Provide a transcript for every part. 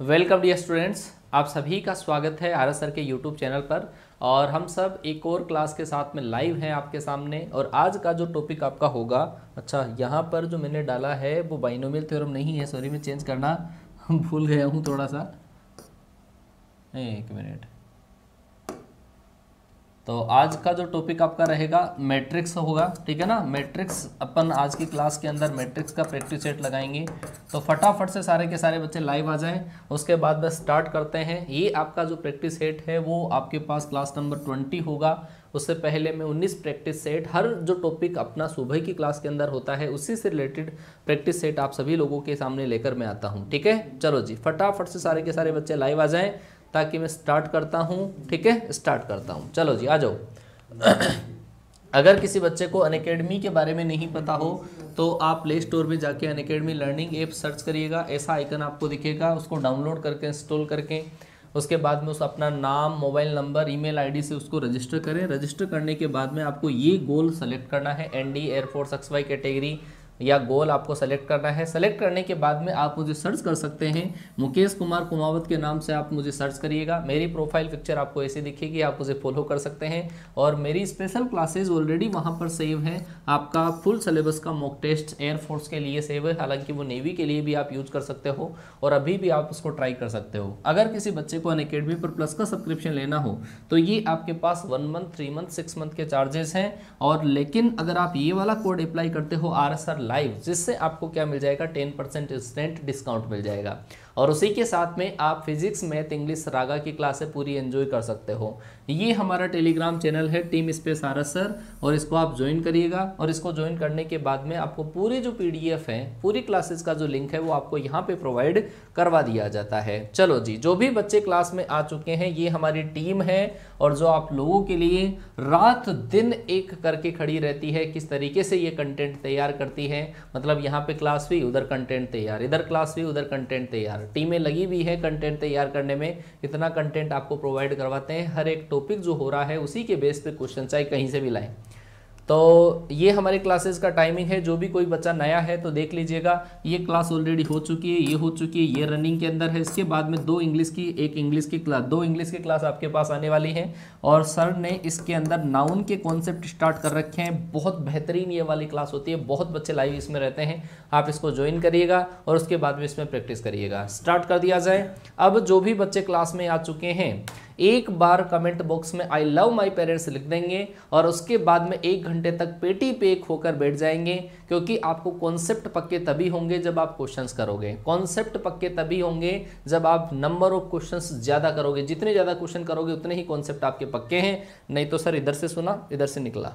welcome dear students आप सभी का स्वागत है R S K YouTube channel पर और हम सब एक और क्लास के साथ में लाइव हैं आपके सामने और आज का जो टॉपिक आपका होगा अच्छा यहाँ पर जो मैंने डाला है वो बाइनोमियल थ्योरम नहीं है सॉरी मैं चेंज करना भूल गया हूँ थोड़ा सा एक मिनट तो आज का जो टॉपिक आपका रहेगा मैट्रिक्स होगा ठीक है ना मैट्रिक्स अपन आज की क्लास के अंदर मैट्रिक्स का प्रैक्टिस सेट लगाएंगे तो फटाफट से सारे के सारे बच्चे लाइव आ जाएं उसके बाद बस स्टार्ट करते हैं ये आपका जो प्रैक्टिस सेट है वो आपके पास क्लास नंबर ट्वेंटी होगा उससे पहले मैं उन्नीस प्रैक्टिस सेट हर जो टॉपिक अपना सुबह की क्लास के अंदर होता है उसी से रिलेटेड प्रैक्टिस सेट आप सभी लोगों के सामने लेकर मैं आता हूँ ठीक है चलो जी फटाफट से सारे के सारे बच्चे लाइव आ जाएँ ताकि मैं स्टार्ट करता हूँ ठीक है स्टार्ट करता हूँ चलो जी आ जाओ अगर किसी बच्चे को अनकेडमी के बारे में नहीं पता हो तो आप प्ले स्टोर पर जाके अनकेडमी लर्निंग ऐप सर्च करिएगा ऐसा आइकन आपको दिखेगा उसको डाउनलोड करके इंस्टॉल करके उसके बाद में उस अपना नाम मोबाइल नंबर ईमेल आईडी से उसको रजिस्टर करें रजिस्टर करने के बाद में आपको ये गोल सेलेक्ट करना है ND air force X Y category या गोल आपको सेलेक्ट करना है सेलेक्ट करने के बाद में आप मुझे सर्च कर सकते हैं मुकेश कुमार कुमावत के नाम से आप मुझे सर्च करिएगा मेरी प्रोफाइल पिक्चर आपको ऐसे दिखेगी आप उसे फॉलो कर सकते हैं और मेरी स्पेशल क्लासेज ऑलरेडी वहाँ पर सेव है आपका फुल सिलेबस का मॉक टेस्ट एयरफोर्स के लिए सेव है हालांकि वो नेवी के लिए भी आप यूज कर सकते हो और अभी भी आप उसको ट्राई कर सकते हो अगर किसी बच्चे को अन अकेडमी पर प्लस का सब्सक्रिप्शन लेना हो तो ये आपके पास one month three month six month के चार्जेस हैं और लेकिन अगर आप ये वाला कोड अप्लाई करते हो आर एस आर लाइव जिससे आपको क्या मिल जाएगा टेन परसेंट इंस्टेंट डिस्काउंट मिल जाएगा और उसी के साथ में आप फिजिक्स मैथ इंग्लिश रागा की क्लासें पूरी एंजॉय कर सकते हो ये हमारा टेलीग्राम चैनल है टीम स्पेस आर सर और इसको आप ज्वाइन करिएगा और इसको ज्वाइन करने के बाद में आपको पूरी जो पी है पूरी क्लासेस का जो लिंक है वो आपको यहाँ पे प्रोवाइड करवा दिया जाता है चलो जी जो भी बच्चे क्लास में आ चुके हैं ये हमारी टीम है और जो आप लोगों के लिए रात दिन एक करके खड़ी रहती है किस तरीके से ये कंटेंट तैयार करती है मतलब यहाँ पे क्लास हुई उधर कंटेंट तैयार इधर क्लास हुई उधर कंटेंट तैयार टीमें लगी हुई है कंटेंट तैयार करने में इतना कंटेंट आपको प्रोवाइड करवाते हैं हर एक टॉपिक जो हो रहा है उसी के बेस पर क्वेश्चन चाहे कहीं से भी लाएं तो ये हमारे क्लासेस का टाइमिंग है जो भी कोई बच्चा नया है तो देख लीजिएगा ये क्लास ऑलरेडी हो चुकी है ये हो चुकी है ये रनिंग के अंदर है इसके बाद में दो इंग्लिश की एक इंग्लिश की क्लास दो इंग्लिश की क्लास आपके पास आने वाली है और सर ने इसके अंदर नाउन के कॉन्सेप्ट स्टार्ट कर रखे हैं बहुत बेहतरीन ये वाली क्लास होती है बहुत बच्चे लाइव इसमें रहते हैं आप इसको ज्वाइन करिएगा और उसके बाद में इसमें प्रैक्टिस करिएगा स्टार्ट कर दिया जाए अब जो भी बच्चे क्लास में आ चुके हैं एक बार कमेंट बॉक्स में आई लव माई पेरेंट्स लिख देंगे और उसके बाद में एक घंटे तक पेटी पेक होकर बैठ जाएंगे क्योंकि आपको कॉन्सेप्ट पक्के तभी होंगे जब आप क्वेश्चंस करोगे कॉन्सेप्ट पक्के तभी होंगे जब आप नंबर ऑफ क्वेश्चंस ज़्यादा करोगे जितने ज़्यादा क्वेश्चन करोगे उतने ही कॉन्सेप्ट आपके पक्के हैं नहीं तो सर इधर से सुना इधर से निकला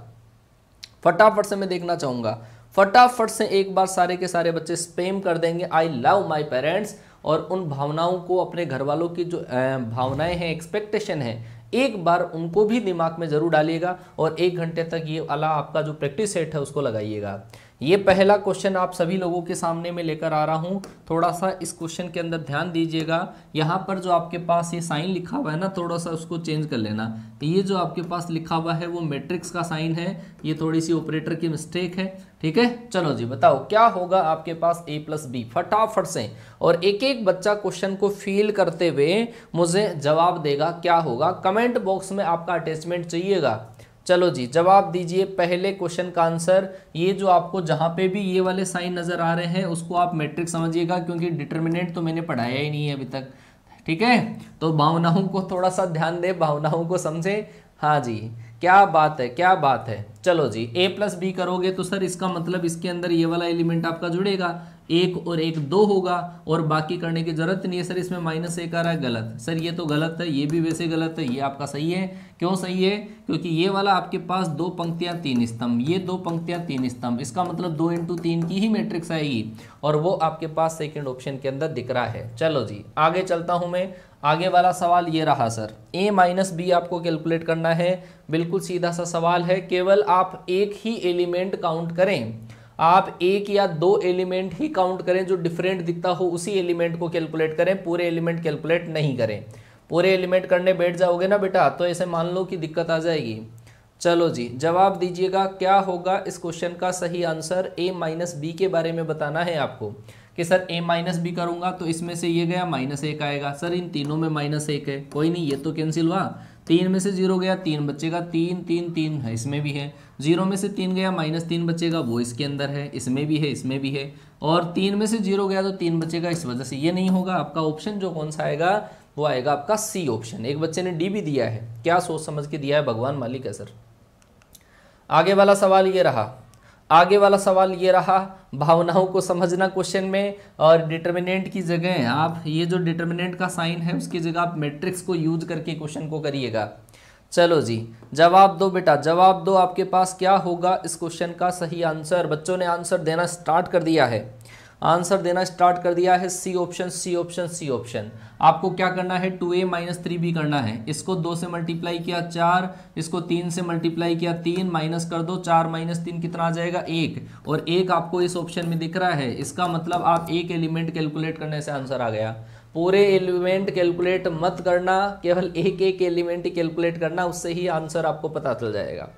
फटाफट से मैं देखना चाहूंगा फटाफट से एक बार सारे के सारे बच्चे स्पेम कर देंगे आई लव माई पेरेंट्स और उन भावनाओं को अपने घर वालों की जो भावनाएं हैं एक्सपेक्टेशन है एक बार उनको भी दिमाग में ज़रूर डालिएगा और एक घंटे तक ये अला आपका जो प्रैक्टिस सेट है उसको लगाइएगा ये पहला क्वेश्चन आप सभी लोगों के सामने में लेकर आ रहा हूँ थोड़ा सा इस क्वेश्चन के अंदर ध्यान दीजिएगा यहाँ पर जो आपके पास ये साइन लिखा हुआ है ना थोड़ा सा उसको चेंज कर लेना तो ये जो आपके पास लिखा हुआ है वो मैट्रिक्स का साइन है ये थोड़ी सी ऑपरेटर की मिस्टेक है ठीक है चलो जी बताओ क्या होगा आपके पास ए प्लस बी फटाफट से और एक एक बच्चा क्वेश्चन को फील करते हुए मुझे जवाब देगा क्या होगा कमेंट बॉक्स में आपका अटैचमेंट चाहिएगा चलो जी जवाब दीजिए पहले क्वेश्चन का आंसर ये जो आपको जहाँ पे भी ये वाले साइन नज़र आ रहे हैं उसको आप मैट्रिक समझिएगा क्योंकि डिटर्मिनेंट तो मैंने पढ़ाया ही नहीं है अभी तक ठीक है तो भावनाओं को थोड़ा सा ध्यान दें भावनाओं को समझें हाँ जी क्या बात है क्या बात है चलो जी ए प्लस बी करोगे तो सर इसका मतलब इसके अंदर ये वाला एलिमेंट आपका जुड़ेगा एक और एक दो होगा और बाकी करने की ज़रूरत नहीं है सर इसमें माइनस एक आ रहा है गलत सर ये तो गलत है ये भी वैसे गलत है ये आपका सही है क्यों सही है क्योंकि ये वाला आपके पास दो पंक्तियां तीन स्तंभ ये दो पंक्तियाँ तीन स्तंभ इसका मतलब दो इंटू तीन की ही मैट्रिक्स आएगी और वो आपके पास सेकेंड ऑप्शन के अंदर दिख रहा है चलो जी आगे चलता हूँ मैं आगे वाला सवाल ये रहा सर ए माइनस बी आपको कैलकुलेट करना है बिल्कुल सीधा सा सवाल है केवल आप एक ही एलिमेंट काउंट करें आप एक या दो एलिमेंट ही काउंट करें जो डिफरेंट दिखता हो उसी एलिमेंट को कैलकुलेट करें पूरे एलिमेंट कैलकुलेट नहीं करें पूरे एलिमेंट करने बैठ जाओगे ना बेटा तो ऐसे मान लो कि दिक्कत आ जाएगी चलो जी जवाब दीजिएगा क्या होगा इस क्वेश्चन का सही आंसर ए माइनस बी के बारे में बताना है आपको कि सर ए माइनस बी करूँगा तो इसमें से ये गया माइनस एक आएगा सर इन तीनों में माइनस एक है कोई नहीं ये तो कैंसिल हुआ तीन में से जीरो गया तीन बचेगा तीन तीन तीन है इसमें भी है जीरो में से तीन गया माइनस तीन बचेगा वो इसके अंदर है इसमें भी है इसमें भी है और तीन में से जीरो गया तो तीन बचेगा इस वजह से ये नहीं होगा आपका ऑप्शन जो कौन सा आएगा वो आएगा आपका सी ऑप्शन एक बच्चे ने डी भी दिया है क्या सोच समझ के दिया है भगवान मालिक है सर आगे वाला सवाल ये रहा आगे वाला सवाल ये रहा भावनाओं को समझना क्वेश्चन में और डिटर्मिनेंट की जगह आप ये जो डिटर्मिनेंट का साइन है उसकी जगह आप मैट्रिक्स को यूज करके क्वेश्चन को करिएगा चलो जी जवाब दो बेटा जवाब दो आपके पास क्या होगा इस क्वेश्चन का सही आंसर बच्चों ने आंसर देना स्टार्ट कर दिया है आंसर देना स्टार्ट कर दिया है C option C option C option आपको क्या करना है two A minus three B करना है इसको दो से मल्टीप्लाई किया चार इसको तीन से मल्टीप्लाई किया तीन माइनस कर दो चार माइनस तीन कितना आ जाएगा एक और एक आपको इस ऑप्शन में दिख रहा है इसका मतलब आप एक एलिमेंट कैलकुलेट करने से आंसर आ गया पूरे एलिमेंट कैलकुलेट मत करना केवल एक एक एलिमेंट ही कैलकुलेट करना उससे ही आंसर आपको पता चल जाएगा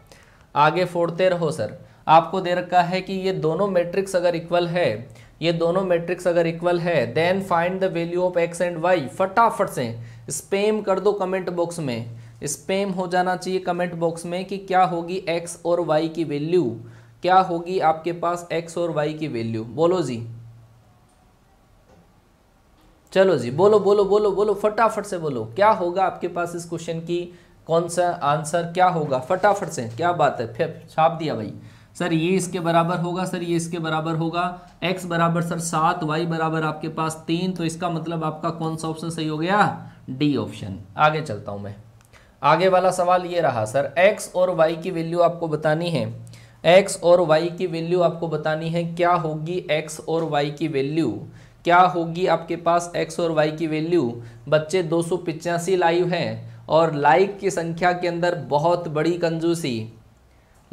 आगे फोड़ते रहो सर आपको दे रखा है कि ये दोनों मैट्रिक्स अगर इक्वल है ये दोनों मैट्रिक्स अगर इक्वल है then find the value of X and Y फटाफट से स्पेम कर दो कमेंट बॉक्स में स्पेम हो जाना चाहिए कमेंट बॉक्स में कि क्या होगी एक्स और वाई की वैल्यू क्या होगी आपके पास एक्स और वाई की वैल्यू बोलो जी चलो जी बोलो बोलो बोलो बोलो फटाफट से बोलो क्या होगा आपके पास इस क्वेश्चन की कौन सा आंसर क्या होगा फटाफट से क्या बात है फिर छाप दिया भाई सर ये इसके बराबर होगा सर ये इसके बराबर होगा एक्स बराबर सर सात वाई बराबर आपके पास तीन तो इसका मतलब आपका कौन सा ऑप्शन सही हो गया डी ऑप्शन आगे चलता हूँ मैं आगे वाला सवाल ये रहा सर एक्स और वाई की वैल्यू आपको बतानी है एक्स और वाई की वैल्यू आपको बतानी है क्या होगी एक्स और वाई की वैल्यू क्या होगी आपके पास एक्स और वाई की वैल्यू बच्चे दो लाइव हैं और लाइक की संख्या के अंदर बहुत बड़ी कंजूसी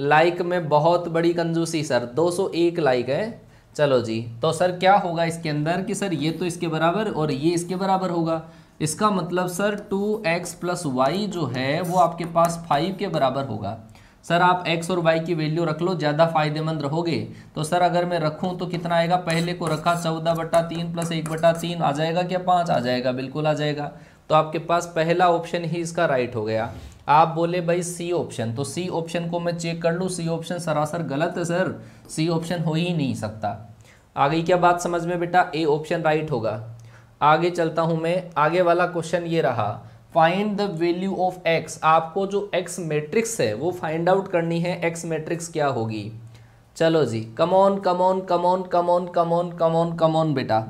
लाइक में बहुत बड़ी कंजूसी सर 201 लाइक है चलो जी तो सर क्या होगा इसके अंदर कि सर ये तो इसके बराबर और ये इसके बराबर होगा इसका मतलब sir two X plus Y जो है वो आपके पास फाइव के बराबर होगा सर आप एक्स और वाई की वैल्यू रख लो ज़्यादा फायदेमंद रहोगे तो सर अगर मैं रखूँ तो कितना आएगा पहले को रखा चौदह बटा तीन प्लस एक बटा तीन आ जाएगा क्या पाँच आ जाएगा बिल्कुल आ जाएगा तो आपके पास पहला ऑप्शन ही इसका राइट हो गया आप बोले भाई सी ऑप्शन तो सी ऑप्शन को मैं चेक कर लूँ सी ऑप्शन सरासर गलत है सर सी ऑप्शन हो ही नहीं सकता आगे क्या बात समझ में बेटा ए ऑप्शन राइट होगा आगे चलता हूँ मैं आगे वाला क्वेश्चन ये रहा find the value of X आपको जो एक्स मैट्रिक्स है वो फाइंड आउट करनी है एक्स मैट्रिक्स क्या होगी चलो जी come on come on come on come on come on come on come on बेटा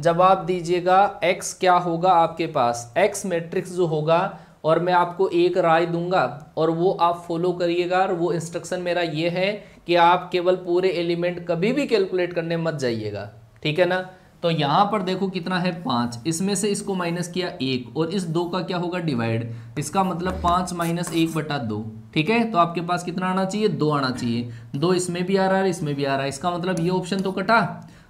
जवाब दीजिएगा एक्स क्या होगा आपके पास एक्स मैट्रिक्स जो होगा और मैं आपको एक राय दूंगा और वो आप फॉलो करिएगा और वो इंस्ट्रक्शन मेरा ये है कि आप केवल पूरे एलिमेंट कभी भी कैलकुलेट करने मत जाइएगा ठीक है ना तो यहाँ पर देखो कितना है पाँच इसमें से इसको माइनस किया एक और इस दो का क्या होगा डिवाइड इसका मतलब पाँच माइनस एक बटा दो ठीक है तो आपके पास कितना आना चाहिए दो आना चाहिए दो इसमें भी आ रहा है इसमें भी आ रहा है इसका मतलब ये ऑप्शन तो कटा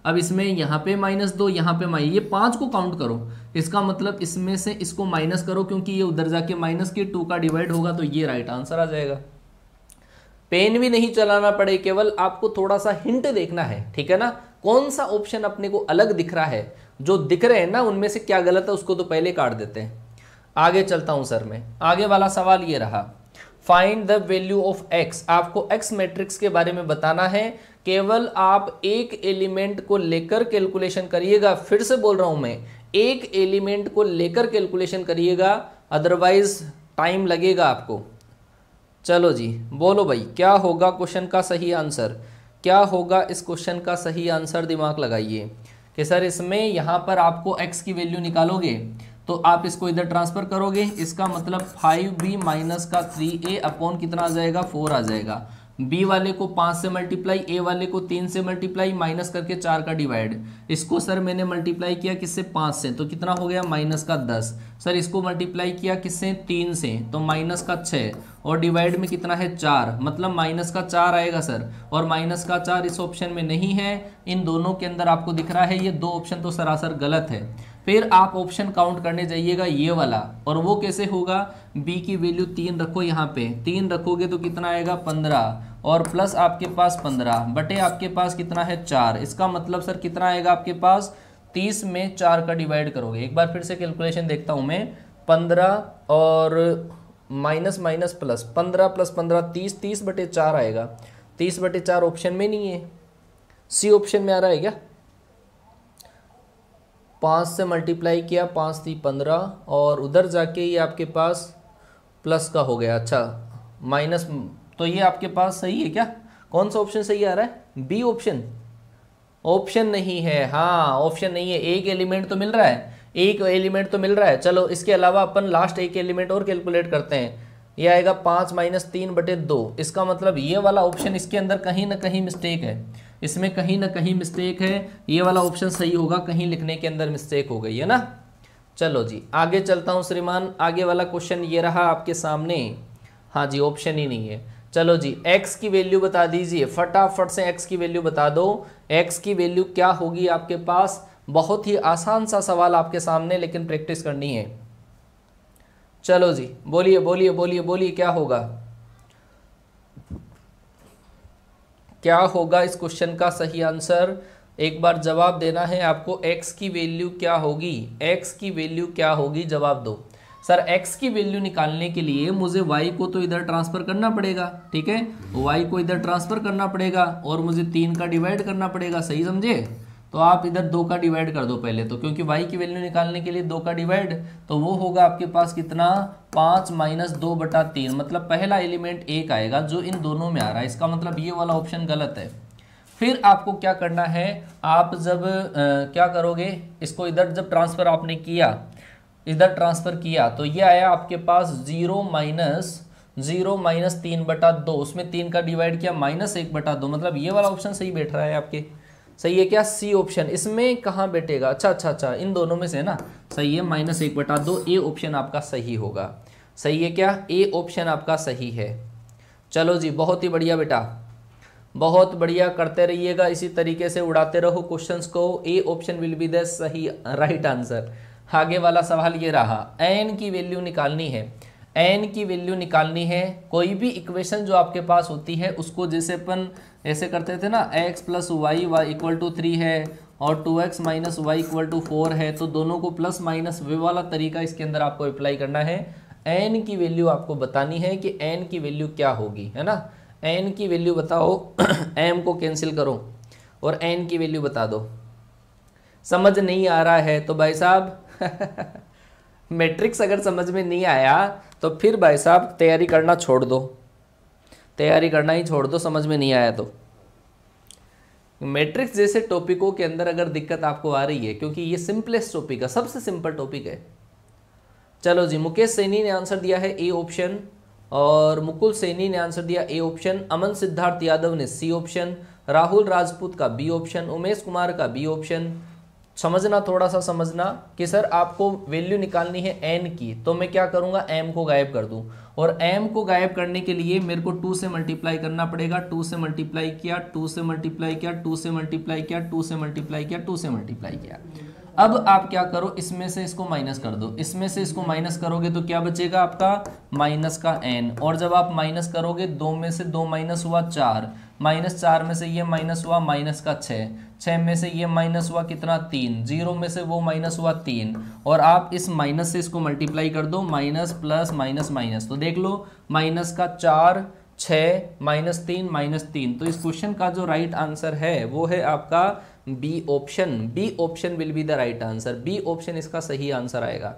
अब इसमें यहाँ पे माइनस दो यहाँ पे माइनस ये पाँच को काउंट करो इसका मतलब इसमें से इसको माइनस करो क्योंकि ये उधर जाके माइनस के टू का डिवाइड होगा तो ये राइट आंसर आ जाएगा पेन भी नहीं चलाना पड़े केवल आपको थोड़ा सा हिंट देखना है ठीक है ना कौन सा ऑप्शन अपने को अलग दिख रहा है जो दिख रहे हैं ना उनमें से क्या गलत है उसको तो पहले काट देते हैं आगे चलता हूं सर मैं आगे वाला सवाल ये रहा find the value of X आपको एक्स मैट्रिक्स के बारे में बताना है केवल आप एक एलिमेंट को लेकर कैलकुलेशन करिएगा फिर से बोल रहा हूं मैं एक एलिमेंट को लेकर कैलकुलेशन करिएगा अदरवाइज टाइम लगेगा आपको चलो जी बोलो भाई क्या होगा क्वेश्चन का सही आंसर क्या होगा इस क्वेश्चन का सही आंसर दिमाग लगाइए कि सर इसमें यहाँ पर आपको x की वैल्यू निकालोगे तो आप इसको इधर ट्रांसफ़र करोगे इसका मतलब फाइव बी माइनस का थ्री ए अपॉन कितना आ जाएगा फोर आ जाएगा बी वाले को पाँच से मल्टीप्लाई ए वाले को तीन से मल्टीप्लाई माइनस करके चार का डिवाइड इसको सर मैंने मल्टीप्लाई किया किससे पाँच से तो कितना हो गया माइनस का दस सर इसको मल्टीप्लाई किया किससे तीन से तो माइनस का छः और डिवाइड में कितना है चार मतलब माइनस का चार आएगा सर और माइनस का चार इस ऑप्शन में नहीं है इन दोनों के अंदर आपको दिख रहा है ये दो ऑप्शन तो सरासर गलत है फिर आप ऑप्शन काउंट करने जाइएगा ये वाला और वो कैसे होगा बी की वैल्यू तीन रखो यहाँ पे तीन रखोगे तो कितना आएगा पंद्रह और प्लस आपके पास पंद्रह बटे आपके पास कितना है चार इसका मतलब सर कितना आएगा आपके पास तीस में चार का डिवाइड करोगे एक बार फिर से कैलकुलेशन देखता हूँ मैं पंद्रह और माइनस माइनस प्लस पंद्रह प्लस पंद्रह तीस तीस बटे चार आएगा तीस बटे चार ऑप्शन में नहीं है सी ऑप्शन में आ रहा है क्या पाँच से मल्टीप्लाई किया पाँच थी पंद्रह और उधर जाके ये आपके पास प्लस का हो गया अच्छा माइनस तो ये आपके पास सही है क्या कौन सा ऑप्शन सही आ रहा है बी ऑप्शन ऑप्शन नहीं है हाँ ऑप्शन नहीं है एक एलिमेंट तो मिल रहा है एक एलिमेंट तो मिल रहा है चलो इसके अलावा अपन लास्ट एक एलिमेंट और कैलकुलेट करते हैं ये आएगा पाँच माइनस तीन बटे दो इसका मतलब ये वाला ऑप्शन इसके अंदर कहीं ना कहीं मिस्टेक है इसमें कहीं ना कहीं मिस्टेक है ये वाला ऑप्शन सही होगा कहीं लिखने के अंदर मिस्टेक हो गई है ना चलो जी आगे चलता हूँ श्रीमान आगे वाला क्वेश्चन ये रहा आपके सामने हाँ जी ऑप्शन ही नहीं है चलो जी x की वैल्यू बता दीजिए फटाफट से x की वैल्यू बता दो x की वैल्यू क्या होगी आपके पास बहुत ही आसान सा सवाल आपके सामने लेकिन प्रैक्टिस करनी है चलो जी बोलिए बोलिए बोलिए बोलिए क्या होगा क्या होगा इस क्वेश्चन का सही आंसर एक बार जवाब देना है आपको x की वैल्यू क्या होगी x की वैल्यू क्या होगी जवाब दो सर x की वैल्यू निकालने के लिए मुझे y को तो इधर ट्रांसफ़र करना पड़ेगा ठीक है y को इधर ट्रांसफ़र करना पड़ेगा और मुझे तीन का डिवाइड करना पड़ेगा सही समझे तो आप इधर दो का डिवाइड कर दो पहले तो क्योंकि वाई की वैल्यू निकालने के लिए दो का डिवाइड तो वो होगा आपके पास कितना पाँच माइनस दो बटा तीन मतलब पहला एलिमेंट एक आएगा जो इन दोनों में आ रहा है इसका मतलब ये वाला ऑप्शन गलत है फिर आपको क्या करना है आप जब आ, क्या करोगे इसको इधर जब ट्रांसफ़र आपने किया इधर ट्रांसफ़र किया तो ये आया आपके पास ज़ीरो माइनस ज़ीरो माइनस तीन बटा दो उसमें तीन का डिवाइड किया माइनस एक बटा दो मतलब ये वाला ऑप्शन सही बैठ रहा है आपके सही है क्या सी ऑप्शन इसमें कहाँ बैठेगा अच्छा अच्छा अच्छा इन दोनों में से ना सही है माइनस एक बटा दो ए ऑप्शन आपका सही होगा सही है क्या ए ऑप्शन आपका सही है चलो जी बहुत ही बढ़िया बेटा बहुत बढ़िया करते रहिएगा इसी तरीके से उड़ाते रहो क्वेश्चंस को A option will be the सही राइट आंसर आगे वाला सवाल ये रहा एन की वैल्यू निकालनी है एन की वैल्यू निकालनी है कोई भी इक्वेशन जो आपके पास होती है उसको जैसे अपन ऐसे करते थे ना x plus y y equal to three है और two x minus y equal to four है तो दोनों को प्लस माइनस वे वाला तरीका इसके अंदर आपको अप्लाई करना है एन की वैल्यू आपको बतानी है कि एन की वैल्यू क्या होगी है ना एन की वैल्यू बताओ एम को कैंसिल करो और एन की वैल्यू बता दो समझ नहीं आ रहा है तो भाई साहब मैट्रिक्स अगर समझ में नहीं आया तो फिर भाई साहब तैयारी करना छोड़ दो तैयारी करना ही छोड़ दो समझ में नहीं आया तो मैट्रिक्स जैसे टॉपिकों के अंदर अगर दिक्कत आपको आ रही है क्योंकि ये सिंपलेस्ट टॉपिक है सबसे सिंपल टॉपिक है चलो जी मुकेश सैनी ने आंसर दिया है ए ऑप्शन और मुकुल सैनी ने आंसर दिया ए ऑप्शन अमन सिद्धार्थ यादव ने सी ऑप्शन राहुल राजपूत का बी ऑप्शन उमेश कुमार का बी ऑप्शन समझना थोड़ा सा समझना कि सर आपको वैल्यू निकालनी है एन की तो मैं क्या करूँगा एम को गायब कर दूँ और m को गायब करने के लिए मेरे को टू से मल्टीप्लाई करना पड़ेगा टू से मल्टीप्लाई किया टू से मल्टीप्लाई किया टू से मल्टीप्लाई किया टू से मल्टीप्लाई किया टू से मल्टीप्लाई किया अब आप क्या करो इसमें से इसको माइनस कर दो इसमें से इसको माइनस करोगे तो क्या बचेगा आपका माइनस का एन और जब आप माइनस करोगे दो में से दो माइनस हुआ चार माइनस चार में से ये माइनस हुआ माइनस का छः छः में से ये माइनस हुआ कितना तीन जीरो में से वो माइनस हुआ तीन और आप इस माइनस से इसको मल्टीप्लाई कर दो माइनस प्लस माइनस माइनस तो देख लो माइनस का चार छः माइनस तीन माइनस तीन तो इस क्वेश्चन का जो राइट आंसर है वो है आपका B option B option will be the right answer B option इसका सही आंसर आएगा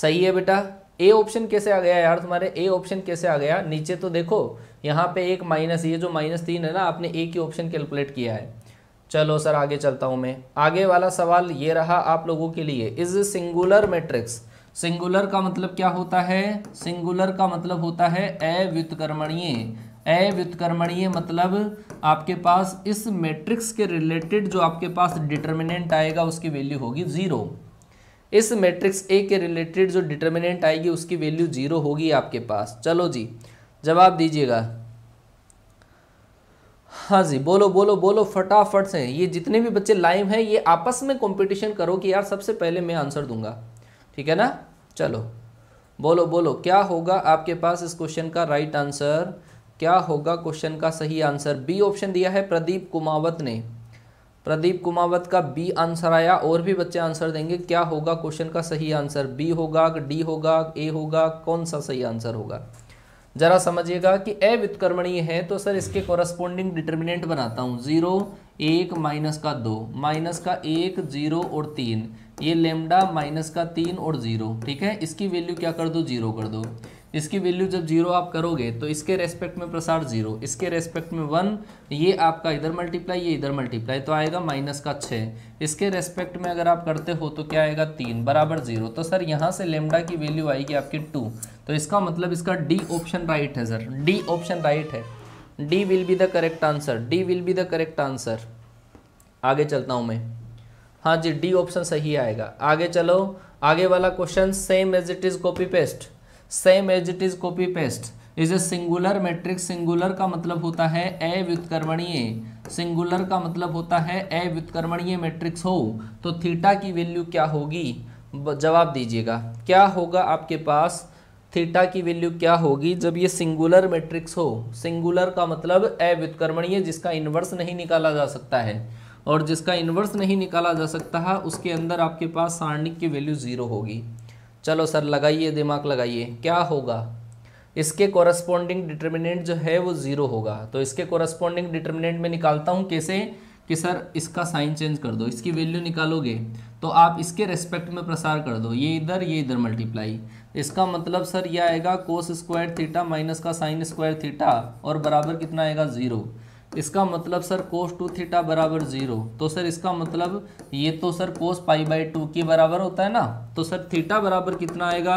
सही है बेटा ए ऑप्शन कैसे आ गया यार तुम्हारे ए ऑप्शन कैसे आ गया नीचे तो देखो यहाँ पे एक माइनस ये जो माइनस तीन है ना आपने ए की ऑप्शन कैलकुलेट किया है चलो सर आगे चलता हूँ मैं आगे वाला सवाल ये रहा आप लोगों के लिए इज सिंगुलर मैट्रिक्स सिंगुलर का मतलब क्या होता है सिंगुलर का मतलब होता है अव्युतकर्मणीय अव्युतकर्मणीय मतलब आपके पास इस मैट्रिक्स के रिलेटेड जो आपके पास डिटर्मिनेंट आएगा उसकी वैल्यू होगी ज़ीरो इस मैट्रिक्स ए के रिलेटेड जो डिटर्मिनेंट आएगी उसकी वैल्यू ज़ीरो होगी आपके पास चलो जी जवाब दीजिएगा हाँ जी बोलो बोलो बोलो फटाफट से ये जितने भी बच्चे लाइव हैं ये आपस में कंपटीशन करो कि यार सबसे पहले मैं आंसर दूंगा ठीक है ना चलो बोलो बोलो क्या होगा आपके पास इस क्वेश्चन का राइट आंसर क्या होगा क्वेश्चन का सही आंसर बी ऑप्शन दिया है प्रदीप कुमावत ने प्रदीप कुमावत का बी आंसर आया और भी बच्चे आंसर देंगे क्या होगा क्वेश्चन का सही आंसर बी होगा डी होगा ए होगा कौन सा सही आंसर होगा जरा समझिएगा कि ए व्युतकर्मणीय है तो सर इसके कॉरस्पॉन्डिंग डिटर्मिनेंट बनाता हूँ जीरो एक माइनस का दो माइनस का एक जीरो और तीन ये लेमडा माइनस का तीन और जीरो ठीक है इसकी वैल्यू क्या कर दो जीरो कर दो इसकी वैल्यू जब जीरो आप करोगे तो इसके रेस्पेक्ट में प्रसार जीरो इसके रेस्पेक्ट में वन ये आपका इधर मल्टीप्लाई ये इधर मल्टीप्लाई तो आएगा माइनस का छः इसके रेस्पेक्ट में अगर आप करते हो तो क्या आएगा तीन बराबर जीरो तो सर यहाँ से लेमडा की वैल्यू आएगी आपकी टू तो इसका मतलब इसका डी ऑप्शन राइट है सर डी ऑप्शन राइट है D will be the correct answer D will be the correct answer आगे चलता हूँ मैं हाँ जी डी ऑप्शन सही आएगा आगे चलो आगे वाला question same as it is copy paste same as it is copy paste is a singular matrix singular का मतलब होता है ए व्युत्कर्मणीय सिंगुलर का मतलब होता है ए व्युत्कर्मणीय मैट्रिक्स हो तो थीटा की वैल्यू क्या होगी जवाब दीजिएगा क्या होगा आपके पास थीटा की वैल्यू क्या होगी जब ये सिंगुलर मैट्रिक्स हो सिंगुलर का मतलब ए व्युत्कर्मणीय जिसका इन्वर्स नहीं निकाला जा सकता है और जिसका इन्वर्स नहीं निकाला जा सकता है उसके अंदर आपके पास सारणिक की वैल्यू ज़ीरो होगी चलो सर लगाइए दिमाग लगाइए क्या होगा इसके कॉरस्पॉन्डिंग डिटर्मिनेंट जो है वो ज़ीरो होगा तो इसके कॉरस्पॉन्डिंग डिटर्मिनेंट में निकालता हूँ कैसे कि सर इसका साइन चेंज कर दो इसकी वैल्यू निकालोगे तो आप इसके रेस्पेक्ट में प्रसार कर दो ये इधर ये इधर मल्टीप्लाई इसका मतलब सर यह आएगा कोस स्क्वायर थीटा माइनस का साइन स्क्वायर थीटा और बराबर कितना आएगा ज़ीरो इसका मतलब सर कोस टू थीटा बराबर जीरो तो सर इसका मतलब ये तो sir cos pi by two के बराबर होता है ना तो सर थीटा बराबर कितना आएगा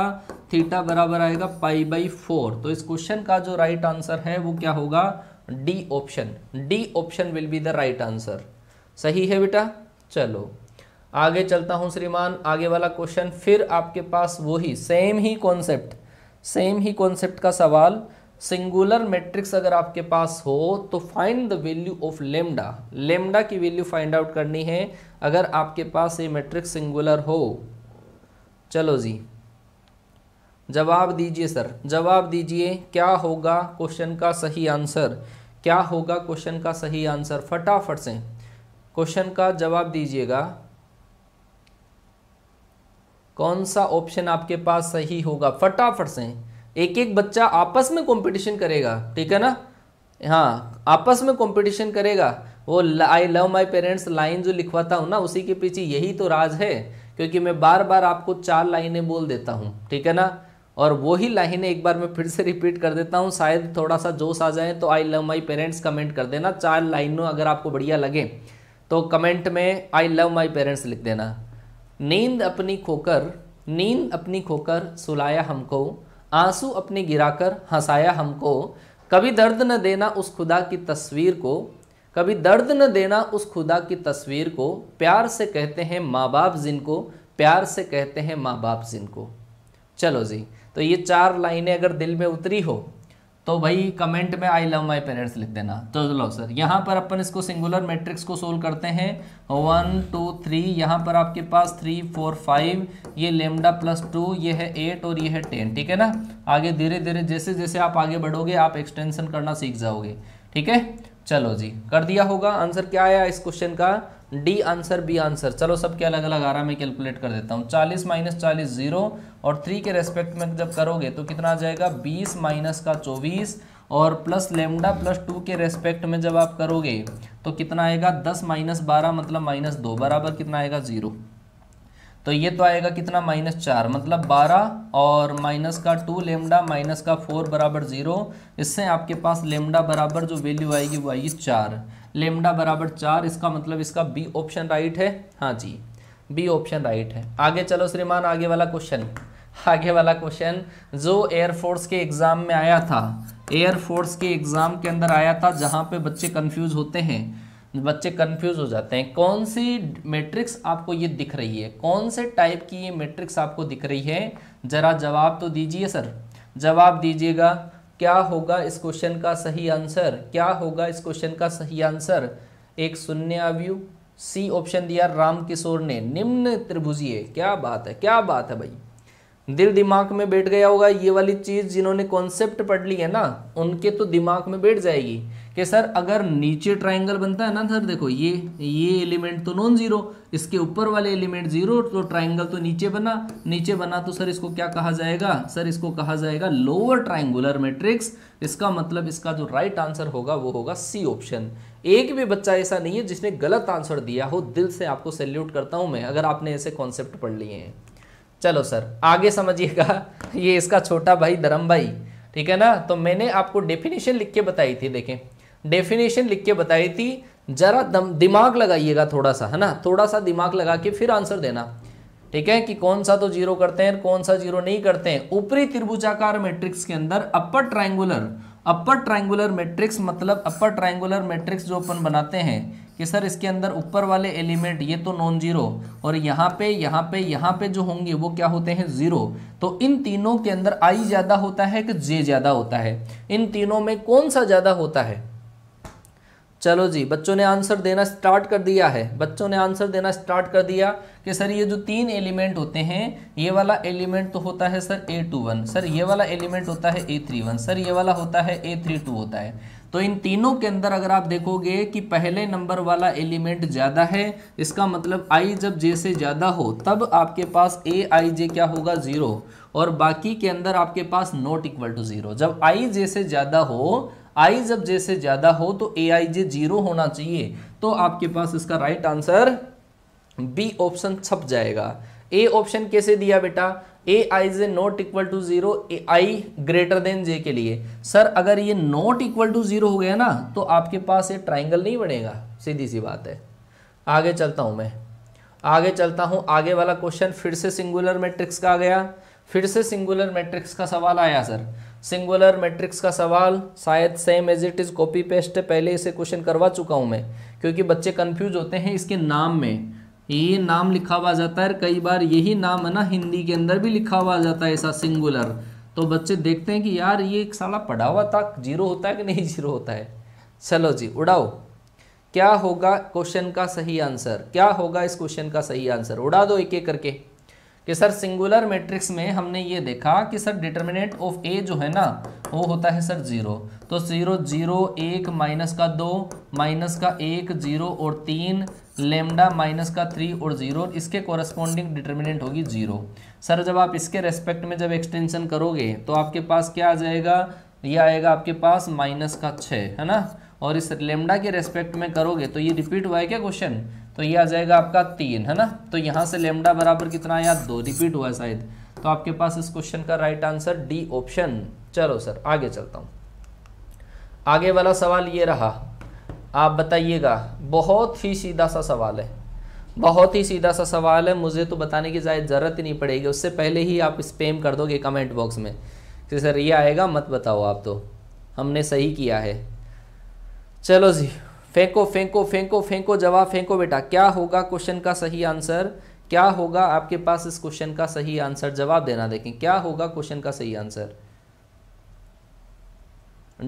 थीटा बराबर आएगा पाई बाई फोर तो इस क्वेश्चन का जो राइट आंसर है वो क्या होगा D option D option will be the right answer सही है बेटा चलो आगे चलता हूँ श्रीमान आगे वाला क्वेश्चन फिर आपके पास वही सेम ही कॉन्सेप्ट सेम ही कॉन्सेप्ट का सवाल सिंगुलर मैट्रिक्स अगर आपके पास हो तो find the value of lambda lambda की वैल्यू फाइंड आउट करनी है अगर आपके पास ये मैट्रिक्स सिंगुलर हो चलो जी जवाब दीजिए सर जवाब दीजिए क्या होगा क्वेश्चन का सही आंसर क्या होगा क्वेश्चन का सही आंसर फटाफट से क्वेश्चन का जवाब दीजिएगा कौन सा ऑप्शन आपके पास सही होगा फटाफट से एक एक बच्चा आपस में कंपटीशन करेगा ठीक है ना हाँ आपस में कंपटीशन करेगा वो I love my parents line जो लिखवाता हूँ ना उसी के पीछे यही तो राज है क्योंकि मैं बार बार आपको चार लाइनें बोल देता हूँ ठीक है ना और वही लाइनें एक बार मैं फिर से रिपीट कर देता हूँ शायद थोड़ा सा जोश आ जाए तो I love my parents comment कर देना चार लाइनों अगर आपको बढ़िया लगे तो कमेंट में आई लव माई पेरेंट्स लिख देना नींद अपनी खोकर नींद अपनी खोकर सुलाया हमको आंसू अपने गिराकर हंसाया हमको कभी दर्द न देना उस खुदा की तस्वीर को कभी दर्द न देना उस खुदा की तस्वीर को प्यार से कहते हैं माँ बाप जिनको प्यार से कहते हैं माँ बाप जिनको चलो जी तो ये चार लाइनें अगर दिल में उतरी हो तो भाई कमेंट में आई लव माई पेरेंट्स लिख देना तो चलो सर यहाँ पर अपन इसको सिंगुलर मैट्रिक्स को सोल्व करते हैं वन टू थ्री यहाँ पर आपके पास थ्री फोर फाइव ये लेमडा प्लस टू ये है एट और ये है टेन ठीक है ना आगे धीरे धीरे जैसे जैसे आप आगे बढ़ोगे आप एक्सटेंशन करना सीख जाओगे ठीक है चलो जी कर दिया होगा आंसर क्या आया इस क्वेश्चन का डी आंसर बी आंसर चलो सबके अलग अलग आ है मैं कैलकुलेट कर देता हूँ चालीस माइनस चालीस जीरो और थ्री के रेस्पेक्ट में जब करोगे तो कितना आ जाएगा बीस माइनस का चौबीस और प्लस लेमडा प्लस टू के रेस्पेक्ट में जब आप करोगे तो कितना आएगा दस माइनस बारह मतलब माइनस दो बराबर कितना आएगा ज़ीरो तो ये तो आएगा कितना माइनस चार मतलब बारह और माइनस का टू लेमडा माइनस का फोर बराबर ज़ीरो इससे आपके पास लेमडा बराबर जो वैल्यू आएगी वो आएगी चार लेमडा बराबर चार इसका मतलब इसका बी ऑप्शन राइट है हाँ जी बी ऑप्शन राइट है आगे चलो श्रीमान आगे वाला क्वेश्चन आगे वाला क्वेश्चन जो एयरफोर्स के एग्ज़ाम में आया था एयरफोर्स के एग्ज़ाम के अंदर आया था जहाँ पे बच्चे कंफ्यूज होते हैं बच्चे कंफ्यूज हो जाते हैं कौन सी मैट्रिक्स आपको ये दिख रही है कौन से टाइप की ये मैट्रिक्स आपको दिख रही है ज़रा जवाब तो दीजिए सर जवाब दीजिएगा क्या होगा इस क्वेश्चन का सही आंसर क्या होगा इस क्वेश्चन का सही आंसर एक शून्य अवयु सी ऑप्शन दिया राम किशोर ने निम्न त्रिभुजीय क्या बात है क्या बात है भाई दिल दिमाग में बैठ गया होगा ये वाली चीज़ जिन्होंने कॉन्सेप्ट पढ़ ली है ना उनके तो दिमाग में बैठ जाएगी कि सर अगर नीचे ट्राइंगल बनता है ना सर देखो ये ये एलिमेंट तो नॉन ज़ीरो इसके ऊपर वाले एलिमेंट ज़ीरो तो ट्राइंगल तो नीचे बना नीचे बना तो सर इसको क्या कहा जाएगा सर इसको कहा जाएगा लोअर ट्राइंगुलर मेट्रिक्स इसका मतलब इसका जो राइट आंसर होगा वो होगा सी ऑप्शन एक भी बच्चा ऐसा नहीं है जिसने गलत आंसर दिया हो दिल से आपको सैल्यूट करता हूं मैं अगर आपने ऐसे कॉन्सेप्ट पढ़ लिए हैं चलो सर आगे समझिएगा ये इसका छोटा भाई धर्म भाई ठीक है ना तो मैंने आपको डेफिनेशन लिख के बताई थी देखें डेफिनेशन लिख के बताई थी जरा दम दिमाग लगाइएगा थोड़ा सा है ना थोड़ा सा दिमाग लगा के फिर आंसर देना ठीक है कि कौन सा तो जीरो करते हैं कौन सा जीरो नहीं करते हैं ऊपरी त्रिभुजाकार मैट्रिक्स के अंदर upper triangular upper triangular matrix मतलब अपर ट्राइंगुलर मैट्रिक्स जो अपन बनाते हैं कि सर इसके अंदर ऊपर वाले एलिमेंट ये तो नॉन जीरो और यहाँ पे यहाँ पे यहाँ पे जो होंगे वो क्या होते हैं ज़ीरो तो इन तीनों के अंदर आई ज़्यादा होता है कि जे ज़्यादा होता है इन तीनों में कौन सा ज़्यादा होता है चलो जी बच्चों ने आंसर देना स्टार्ट कर दिया है बच्चों ने आंसर देना स्टार्ट कर दिया कि सर ये जो तीन एलिमेंट होते हैं ये वाला एलिमेंट तो होता है sir a two one sir ये वाला एलिमेंट होता है ए थ्री वन सर ये वाला होता है ए थ्री टू होता है तो इन तीनों के अंदर अगर आप देखोगे कि पहले नंबर वाला एलिमेंट ज़्यादा है इसका मतलब आई जब जे से ज़्यादा हो तब आपके पास ए आई जे क्या होगा ज़ीरो और बाकी के अंदर आपके पास नॉट इक्वल टू ज़ीरो जब आई जे से ज़्यादा हो आई जब जे से ज़्यादा हो तो ए आई जे जीरो होना चाहिए तो आपके पास इसका राइट आंसर बी ऑप्शन छप जाएगा ए ऑप्शन कैसे दिया बेटा a i j not equal to zero a i greater than j के लिए सर अगर ये नॉट इक्वल टू जीरो हो गया ना तो आपके पास ये ट्राइंगल नहीं बनेगा सीधी सी बात है आगे चलता हूं मैं आगे चलता हूं आगे वाला क्वेश्चन फिर से सिंगुलर मैट्रिक्स का आ गया फिर से सिंगुलर मैट्रिक्स का सवाल आया सर सिंगुलर मैट्रिक्स का सवाल शायद same as it is copy paste पहले इसे क्वेश्चन करवा चुका हूँ मैं क्योंकि बच्चे कंफ्यूज होते हैं इसके नाम में ये नाम लिखा हुआ जाता है कई बार यही नाम है ना हिंदी के अंदर भी लिखा हुआ जाता है ऐसा सिंगुलर तो बच्चे देखते हैं कि यार ये एक साला पढ़ा हुआ था जीरो होता है कि नहीं जीरो होता है चलो जी उड़ाओ क्या होगा क्वेश्चन का सही आंसर क्या होगा इस क्वेश्चन का सही आंसर उड़ा दो एक एक करके कि सर सिंगुलर मैट्रिक्स में हमने ये देखा कि सर डिटर्मिनेंट ऑफ ए जो है ना वो होता है सर जीरो तो जीरो जीरो एक माइनस का दो माइनस का एक जीरो और तीन लेमडा माइनस का थ्री और जीरो इसके कॉरस्पॉन्डिंग डिटर्मिनेंट होगी जीरो सर जब आप इसके रेस्पेक्ट में जब एक्सटेंशन करोगे तो आपके पास क्या आ जाएगा यह आएगा आपके पास माइनस का छः है ना और इस लेमडा के रेस्पेक्ट में करोगे तो ये रिपीट हुआ है क्या क्वेश्चन तो ये आ जाएगा आपका तीन है ना तो यहाँ से लेमडा बराबर कितना आया दो रिपीट हुआ शायद तो आपके पास इस क्वेश्चन का राइट आंसर डी ऑप्शन चलो सर आगे चलता हूँ आगे वाला सवाल ये रहा आप बताइएगा बहुत ही सीधा सा सवाल है बहुत ही सीधा सा सवाल है मुझे तो बताने की जाए ज़रूरत ही नहीं पड़ेगी उससे पहले ही आप स्पेम कर दोगे कमेंट बॉक्स में कि सर ये आएगा मत बताओ आप तो हमने सही किया है चलो जी फेंको फेंको फेंको फेंको जवाब फेंको बेटा क्या होगा क्वेश्चन का सही आंसर क्या होगा आपके पास इस क्वेश्चन का सही आंसर जवाब देना देखें क्या होगा क्वेश्चन का सही answer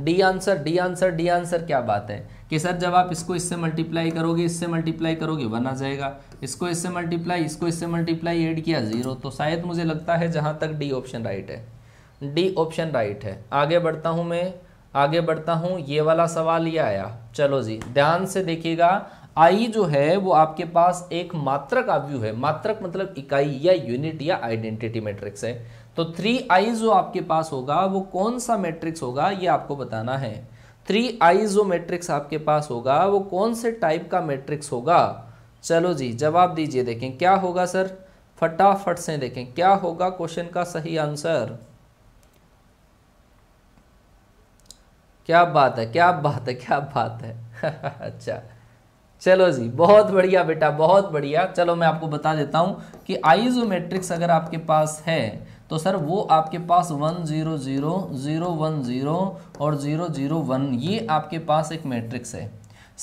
D answer D answer D answer क्या बात है कि सर जब आप इसको इससे मल्टीप्लाई करोगे इससे मल्टीप्लाई करोगे वन आ जाएगा इसको इससे मल्टीप्लाई इसको इससे मल्टीप्लाई ऐड किया ज़ीरो तो शायद मुझे लगता है जहां तक डी ऑप्शन राइट है डी ऑप्शन राइट है आगे बढ़ता हूं मैं आगे बढ़ता हूँ ये वाला सवाल ये आया चलो जी ध्यान से देखिएगा आई जो है वो आपके पास एक मात्रक आव्यू है मात्रक मतलब इकाई या यूनिट या आइडेंटिटी मैट्रिक्स है तो थ्री आई जो आपके पास होगा वो कौन सा मैट्रिक्स होगा ये आपको बताना है थ्री आई जो मैट्रिक्स आपके पास होगा वो कौन से टाइप का मैट्रिक्स होगा चलो जी जवाब दीजिए देखें क्या होगा सर फटाफट से देखें क्या होगा क्वेश्चन का सही आंसर क्या बात है क्या बात है क्या बात है अच्छा चलो जी बहुत बढ़िया बेटा बहुत बढ़िया चलो मैं आपको बता देता हूँ कि आइजोमेट्रिक्स अगर आपके पास है तो सर वो आपके पास one zero zero zero one zero और ज़ीरो ज़ीरो वन ये आपके पास एक मैट्रिक्स है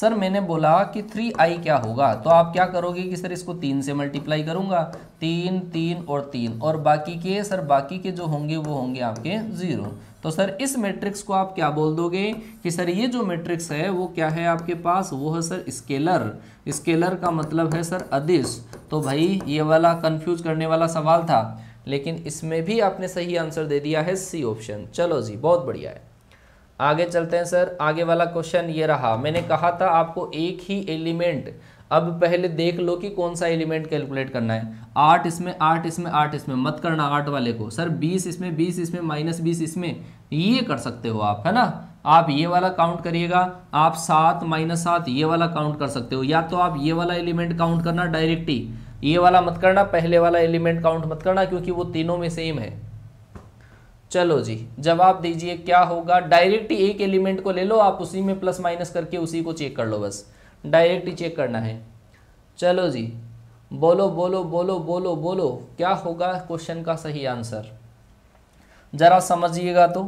सर मैंने बोला कि थ्री आई क्या होगा तो आप क्या करोगे कि सर इसको तीन से मल्टीप्लाई करूंगा तीन तीन और तीन और बाकी के सर बाकी के जो होंगे वो होंगे आपके ज़ीरो तो सर इस मैट्रिक्स को आप क्या बोल दोगे कि सर ये जो मैट्रिक्स है वो क्या है आपके पास वो है सर स्केलर स्केलर का मतलब है सर अदिश तो भाई ये वाला कंफ्यूज करने वाला सवाल था लेकिन इसमें भी आपने सही आंसर दे दिया है सी ऑप्शन चलो जी बहुत बढ़िया है आगे चलते हैं सर आगे वाला क्वेश्चन ये रहा मैंने कहा था आपको एक ही एलिमेंट अब पहले देख लो कि कौन सा एलिमेंट कैलकुलेट करना है आठ इसमें आठ इसमें आठ इसमें मत करना आठ वाले को सर बीस इसमें बीस इसमें माइनस बीस इसमें ये कर सकते हो आप है ना आप ये वाला काउंट करिएगा आप सात माइनस सात ये वाला काउंट कर सकते हो या तो आप ये वाला एलिमेंट काउंट करना डायरेक्ट ही ये वाला मत करना पहले वाला एलिमेंट काउंट मत करना क्योंकि वो तीनों में सेम है चलो जी जवाब दीजिए क्या होगा डायरेक्ट ही एक एलिमेंट को ले लो आप उसी में प्लस माइनस करके उसी को चेक कर लो बस डायरेक्ट ही चेक करना है चलो जी बोलो बोलो बोलो बोलो बोलो क्या होगा क्वेश्चन का सही आंसर ज़रा समझिएगा तो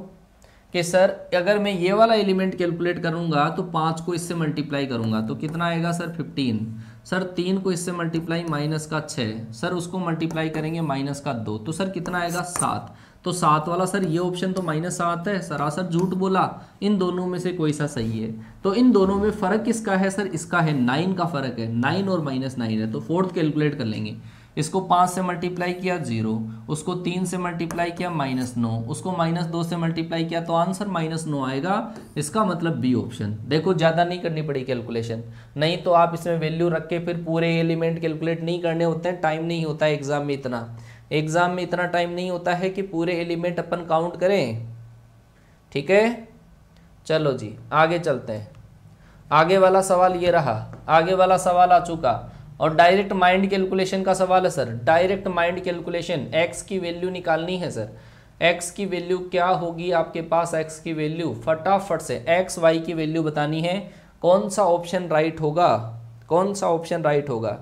कि सर अगर मैं ये वाला एलिमेंट कैलकुलेट करूंगा तो पाँच को इससे मल्टीप्लाई करूंगा तो कितना आएगा सर फिफ्टीन सर तीन को इससे मल्टीप्लाई माइनस का छः सर उसको मल्टीप्लाई करेंगे माइनस का दो तो सर कितना आएगा सात तो सात वाला सर ये ऑप्शन तो माइनस सात है सरासर झूठ बोला इन दोनों में से कोई सा सही है तो इन दोनों में फ़र्क किसका है सर इसका है नाइन का फ़र्क है नाइन और माइनस नाइन है तो फोर्थ कैलकुलेट कर लेंगे इसको पाँच से मल्टीप्लाई किया जीरो उसको तीन से मल्टीप्लाई किया माइनस नौ उसको माइनस दो से मल्टीप्लाई किया तो आंसर माइनस नौ आएगा इसका मतलब बी ऑप्शन देखो ज़्यादा नहीं करनी पड़ी कैलकुलेशन नहीं तो आप इसमें वैल्यू रख के फिर पूरे एलिमेंट कैलकुलेट नहीं करने होते हैं टाइम नहीं होता एग्ज़ाम में इतना एग्ज़ाम में इतना टाइम नहीं होता है कि पूरे एलिमेंट अपन काउंट करें ठीक है चलो जी आगे चलते हैं आगे वाला सवाल ये रहा आगे वाला सवाल आ चुका और डायरेक्ट माइंड कैलकुलेशन का सवाल है sir direct mind calculation x की वैल्यू निकालनी है सर एक्स की वैल्यू क्या होगी आपके पास एक्स की वैल्यू फटाफट से एक्स वाई की वैल्यू बतानी है कौन सा ऑप्शन राइट होगा कौन सा ऑप्शन राइट होगा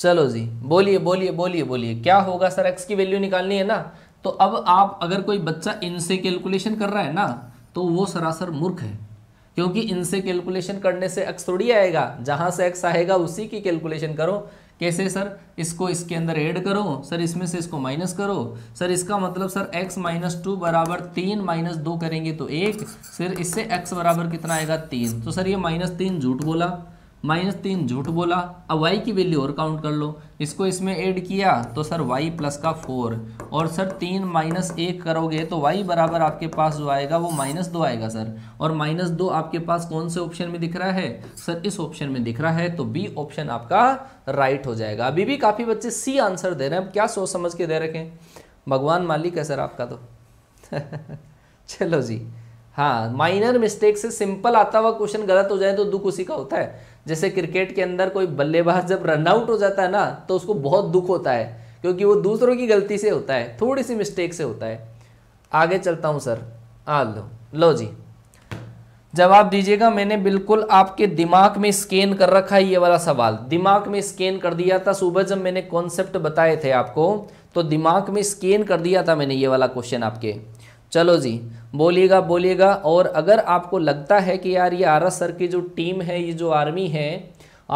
चलो जी बोलिए बोलिए बोलिए बोलिए क्या होगा सर एक्स की वैल्यू निकालनी है ना तो अब आप अगर कोई बच्चा इनसे कैलकुलेशन कर रहा है ना तो वो सरासर मूर्ख है क्योंकि इनसे कैलकुलेशन करने से एक्स थोड़ी आएगा जहाँ से एक्स आएगा उसी की कैलकुलेशन करो कैसे सर इसको इसके अंदर ऐड करो सर इसमें से इसको माइनस करो सर इसका मतलब सर एक्स माइनस टू बराबर तीन माइनस दो करेंगे तो एक सर इससे एक्स बराबर कितना आएगा तीन तो सर ये माइनस तीन झूठ बोला माइनस तीन झूठ बोला अब वाई की वैल्यू और काउंट कर लो इसको इसमें ऐड किया तो सर वाई प्लस का फोर और सर तीन माइनस एक करोगे तो वाई बराबर आपके पास जो आएगा वो माइनस दो आएगा सर और माइनस दो आपके पास कौन से ऑप्शन में दिख रहा है सर इस ऑप्शन में दिख रहा है तो बी ऑप्शन आपका राइट हो जाएगा अभी भी काफ़ी बच्चे सी आंसर दे रहे हैं अब क्या सोच समझ के दे रखें भगवान मालिक है सर आपका तो चलो जी हाँ माइनर मिस्टेक से सिंपल आता हुआ क्वेश्चन गलत हो जाए तो दुख उसी का होता है जैसे क्रिकेट के अंदर कोई बल्लेबाज जब रन आउट हो जाता है ना तो उसको बहुत दुख होता है क्योंकि वो दूसरों की गलती से होता है थोड़ी सी मिस्टेक से होता है आगे चलता हूँ सर आ लो लो जी जवाब दीजिएगा मैंने बिल्कुल आपके दिमाग में स्कैन कर रखा है ये वाला सवाल दिमाग में स्कैन कर दिया था सुबह जब मैंने कॉन्सेप्ट बताए थे आपको तो दिमाग में स्कैन कर दिया था मैंने ये वाला क्वेश्चन आपके चलो जी बोलिएगा बोलिएगा और अगर आपको लगता है कि यार ये एस सर की जो टीम है ये जो आर्मी है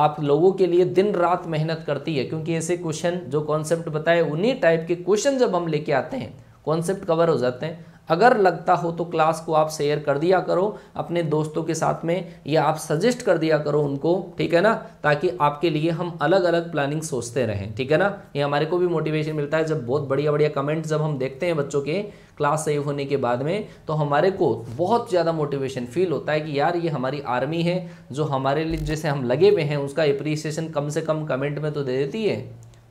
आप लोगों के लिए दिन रात मेहनत करती है क्योंकि ऐसे क्वेश्चन जो कॉन्सेप्ट बताए उन्हीं टाइप के क्वेश्चन जब हम लेके आते हैं कॉन्सेप्ट कवर हो जाते हैं अगर लगता हो तो क्लास को आप शेयर कर दिया करो अपने दोस्तों के साथ में या आप सजेस्ट कर दिया करो उनको ठीक है ना ताकि आपके लिए हम अलग अलग प्लानिंग सोचते रहें ठीक है ना ये हमारे को भी मोटिवेशन मिलता है जब बहुत बढ़िया बढ़िया कमेंट जब हम देखते हैं बच्चों के क्लास सेव होने के बाद में तो हमारे को बहुत ज़्यादा मोटिवेशन फील होता है कि यार ये हमारी आर्मी है जो हमारे लिए जैसे हम लगे हुए हैं उसका अप्रिसिएशन कम से कम कमेंट में तो दे देती है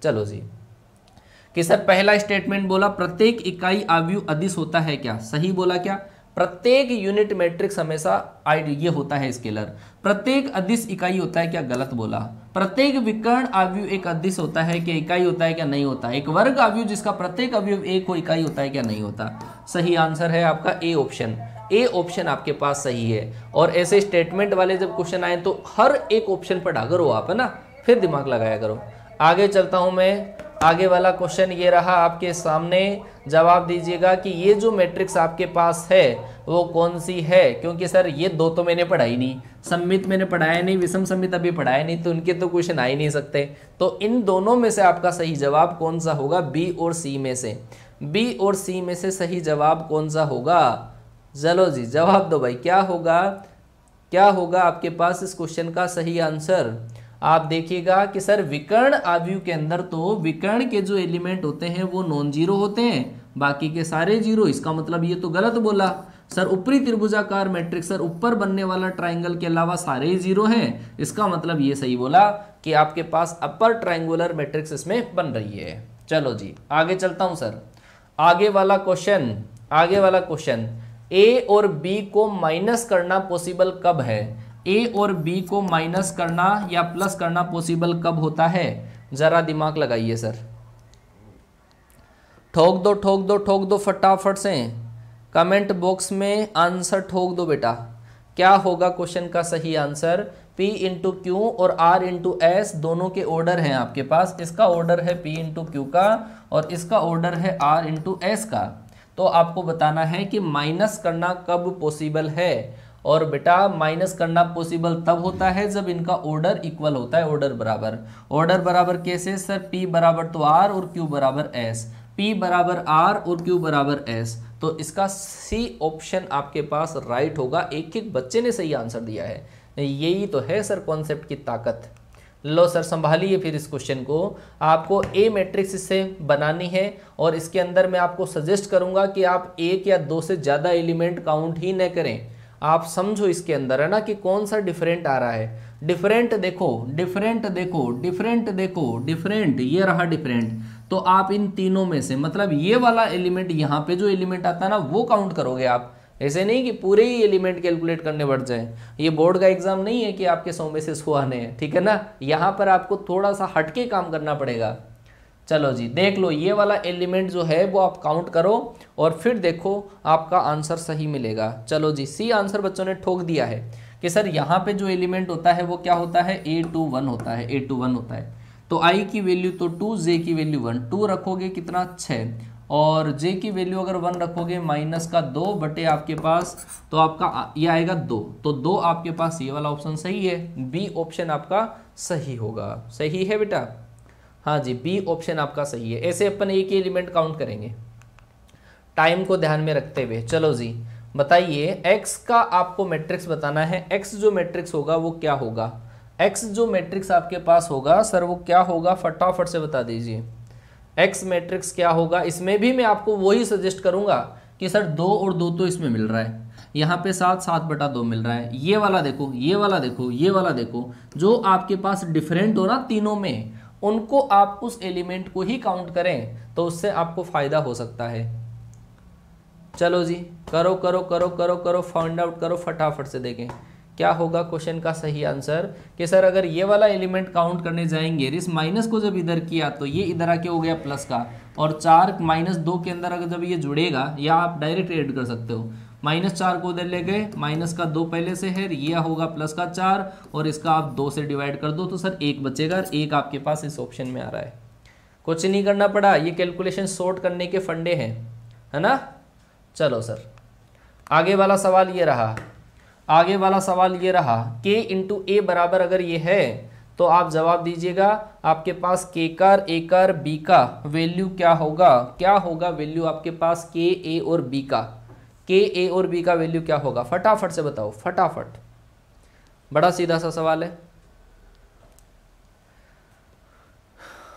चलो जी कि सर पहला स्टेटमेंट बोला प्रत्येक इकाई आव्यू अधिस होता है क्या सही बोला क्या प्रत्येक यूनिट मैट्रिक्स हमेशा ये होता है स्केलर प्रत्येक अधिस इकाई होता है क्या गलत बोला प्रत्येक विकर्ण आवयु एक अधिस होता है कि इकाई होता है क्या नहीं होता एक वर्ग आवयु जिसका प्रत्येक अवयु एक हो इकाई होता है क्या नहीं होता सही आंसर है आपका ए ऑप्शन ए ऑप्शन आपके पास सही है और ऐसे स्टेटमेंट वाले जब क्वेश्चन आए तो हर एक ऑप्शन पर डागर करो आप है ना फिर दिमाग लगाया करो आगे चलता हूं मैं आगे वाला क्वेश्चन ये रहा आपके सामने जवाब दीजिएगा कि ये जो मैट्रिक्स आपके पास है वो कौन सी है क्योंकि सर ये दो तो मैंने पढ़ाई नहीं सम्मित मैंने पढ़ाया नहीं विषम सम्मित अभी पढ़ाया नहीं तो उनके तो क्वेश्चन आ ही नहीं सकते तो इन दोनों में से आपका सही जवाब कौन सा होगा बी और सी में से बी और सी में से सही जवाब कौन सा होगा चलो जी जवाब दो भाई क्या होगा क्या होगा आपके पास इस क्वेश्चन का सही आंसर आप देखिएगा कि सर विकर्ण आवयु के अंदर तो विकर्ण के जो एलिमेंट होते हैं वो नॉन जीरो होते हैं बाकी के सारे जीरो इसका मतलब ये तो गलत बोला सर ऊपरी त्रिभुजाकार मैट्रिक्स सर ऊपर बनने वाला ट्राइंगल के अलावा सारे ही जीरो हैं इसका मतलब ये सही बोला कि आपके पास अपर ट्राइंगुलर मैट्रिक्स इसमें बन रही है चलो जी आगे चलता हूँ सर आगे वाला क्वेश्चन आगे वाला क्वेश्चन ए और बी को माइनस करना पॉसिबल कब है ए और बी को माइनस करना या प्लस करना पॉसिबल कब होता है ज़रा दिमाग लगाइए सर ठोक दो ठोक दो ठोक दो फटाफट से कमेंट बॉक्स में आंसर ठोक दो बेटा क्या होगा क्वेश्चन का सही आंसर P इंटू क्यू और R इंटू एस दोनों के ऑर्डर हैं आपके पास इसका ऑर्डर है P इंटू क्यू का और इसका ऑर्डर है R इंटू एस का तो आपको बताना है कि माइनस करना कब पॉसिबल है और बेटा माइनस करना पॉसिबल तब होता है जब इनका ऑर्डर इक्वल होता है ऑर्डर बराबर ऑर्डर बराबर कैसे सर पी बराबर तो आर और क्यू बराबर एस पी बराबर आर और क्यू बराबर एस तो इसका सी ऑप्शन आपके पास राइट होगा एक एक बच्चे ने सही आंसर दिया है यही तो है सर कॉन्सेप्ट की ताकत लो सर संभालिए फिर इस क्वेश्चन को आपको ए मैट्रिक्स इससे बनानी है और इसके अंदर मैं आपको सजेस्ट करूंगा कि आप एक या दो से ज़्यादा एलिमेंट काउंट ही न करें आप समझो इसके अंदर है ना कि कौन सा डिफरेंट आ रहा है डिफरेंट देखो डिफरेंट देखो डिफरेंट देखो डिफरेंट ये रहा डिफरेंट तो आप इन तीनों में से मतलब ये वाला एलिमेंट यहाँ पे जो एलिमेंट आता है ना वो काउंट करोगे आप ऐसे नहीं कि पूरे ही एलिमेंट कैलकुलेट करने बढ़ जाए ये बोर्ड का एग्जाम नहीं है कि आपके सौ में से सो आने हैं ठीक है ना यहाँ पर आपको थोड़ा सा हटके काम करना पड़ेगा चलो जी देख लो ये वाला एलिमेंट जो है वो आप काउंट करो और फिर देखो आपका आंसर सही मिलेगा चलो जी सी आंसर बच्चों ने ठोक दिया है कि सर यहाँ पे जो एलिमेंट होता है वो क्या होता है ए टू वन होता है ए टू वन होता है तो आई की वैल्यू तो टू जे की वैल्यू वन टू रखोगे कितना छः और जे की वैल्यू अगर वन रखोगे माइनस का दो बटे आपके पास तो आपका ये आएगा दो तो दो आपके पास ये वाला ऑप्शन सही है बी ऑप्शन आपका सही होगा सही है बेटा हाँ जी बी ऑप्शन आपका सही है ऐसे अपन एक ही एलिमेंट काउंट करेंगे टाइम को ध्यान में रखते हुए चलो जी बताइए एक्स का आपको मैट्रिक्स बताना है एक्स जो मैट्रिक्स होगा वो क्या होगा एक्स जो मैट्रिक्स आपके पास होगा सर वो क्या होगा फटाफट से बता दीजिए एक्स मैट्रिक्स क्या होगा इसमें भी मैं आपको वही सजेस्ट करूंगा कि सर दो और दो तो इसमें मिल रहा है यहाँ पे सात सात बटा दो मिल रहा है ये वाला देखो ये वाला देखो ये वाला देखो जो आपके पास डिफरेंट हो ना तीनों में उनको आप उस एलिमेंट को ही काउंट करें तो उससे आपको फ़ायदा हो सकता है चलो जी करो करो करो करो करो फाइंड आउट करो फटाफट से देखें क्या होगा क्वेश्चन का सही आंसर कि सर अगर ये वाला एलिमेंट काउंट करने जाएंगे इस माइनस को जब इधर किया तो ये इधर आके हो गया प्लस का और चार माइनस दो के अंदर अगर जब ये जुड़ेगा या आप डायरेक्ट एड कर सकते हो माइनस चार को उधर ले गए माइनस का दो पहले से है ये होगा प्लस का चार और इसका आप दो से डिवाइड कर दो तो सर एक बचेगा एक आपके पास इस ऑप्शन में आ रहा है कुछ नहीं करना पड़ा ये कैलकुलेशन शॉर्ट करने के फंडे हैं है ना चलो सर आगे वाला सवाल ये रहा आगे वाला सवाल ये रहा k इंटू ए बराबर अगर ये है तो आप जवाब दीजिएगा आपके पास के कर ए कर बी का वैल्यू क्या होगा क्या होगा वैल्यू आपके पास के ए और बी का के ए और बी का वैल्यू क्या होगा फटाफट से बताओ फटाफट बड़ा सीधा सा सवाल है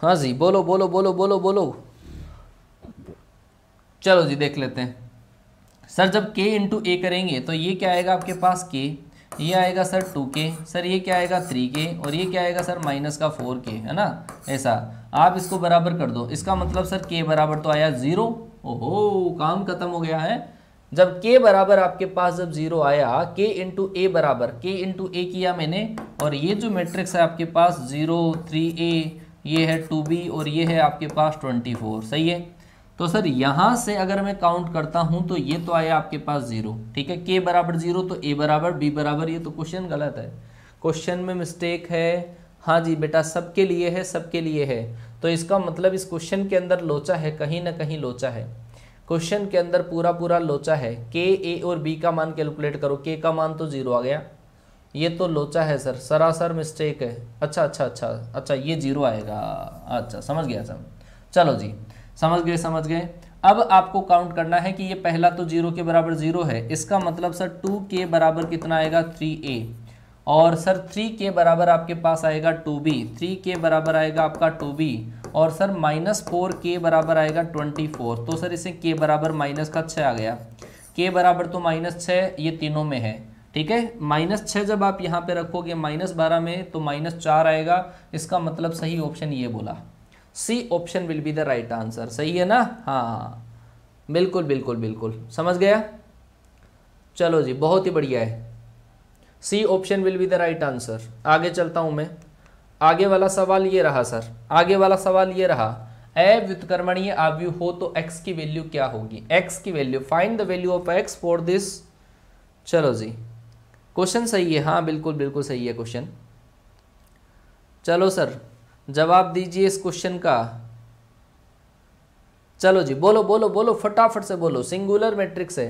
हाँ जी बोलो बोलो बोलो बोलो बोलो चलो जी देख लेते हैं सर जब के इंटू ए करेंगे तो ये क्या आएगा आपके पास के ये आएगा सर टू के सर ये क्या आएगा थ्री के और ये क्या आएगा सर माइनस का फोर के है ना ऐसा आप इसको बराबर कर दो इसका मतलब सर के बराबर तो आया ज़ीरो ओहो काम खत्म हो गया है जब k बराबर आपके पास जब जीरो आया k इंटू ए बराबर k इंटू ए किया मैंने और ये जो मैट्रिक्स है आपके पास जीरो थ्री ए ये है टू बी और ये है आपके पास ट्वेंटी फोर सही है तो सर यहाँ से अगर मैं काउंट करता हूँ तो ये तो आया आपके पास जीरो ठीक है k बराबर जीरो तो a बराबर b बराबर ये तो क्वेश्चन गलत है क्वेश्चन में मिस्टेक है हाँ जी बेटा सबके लिए है सबके लिए है तो इसका मतलब इस क्वेश्चन के अंदर लोचा है कहीं ना कहीं लोचा है क्वेश्चन के अंदर पूरा पूरा लोचा है के ए और बी का मान कैलकुलेट करो के का मान तो जीरो आ गया ये तो लोचा है सर सरासर मिस्टेक है अच्छा अच्छा अच्छा अच्छा ये जीरो आएगा अच्छा समझ गया सर चलो जी समझ गए समझ गए अब आपको काउंट करना है कि ये पहला तो जीरो के बराबर जीरो है इसका मतलब सर टू के बराबर कितना आएगा थ्री ए और सर थ्री के बराबर आपके पास आएगा टू बी थ्री के बराबर आएगा आपका टू बी और सर माइनस फोर के बराबर आएगा ट्वेंटी फोर तो सर इसे के बराबर माइनस का छः आ गया के बराबर तो माइनस छः ये तीनों में है ठीक है माइनस छः जब आप यहाँ पे रखोगे माइनस बारह में तो माइनस चार आएगा इसका मतलब सही ऑप्शन ये बोला C option will be the right answer सही है ना हाँ, हाँ बिल्कुल बिल्कुल बिल्कुल समझ गया चलो जी बहुत ही बढ़िया है C option will be the right answer आगे चलता हूँ मैं आगे वाला सवाल ये रहा सर आगे वाला सवाल ये रहा अव्युतकर्मणीय आव्यु हो तो x की वैल्यू क्या होगी x की value find the value of x for this चलो जी क्वेश्चन सही है हाँ बिल्कुल बिल्कुल सही है क्वेश्चन चलो सर जवाब दीजिए इस क्वेश्चन का चलो जी बोलो बोलो बोलो फटाफट से बोलो सिंगुलर मैट्रिक्स है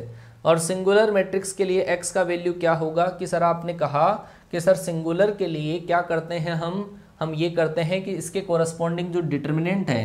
और सिंगुलर मैट्रिक्स के लिए x का वैल्यू क्या होगा कि सर आपने कहा कि सर सिंगुलर के लिए क्या करते हैं हम हम ये करते हैं कि इसके कॉरस्पॉन्डिंग जो डिटर्मिनेंट है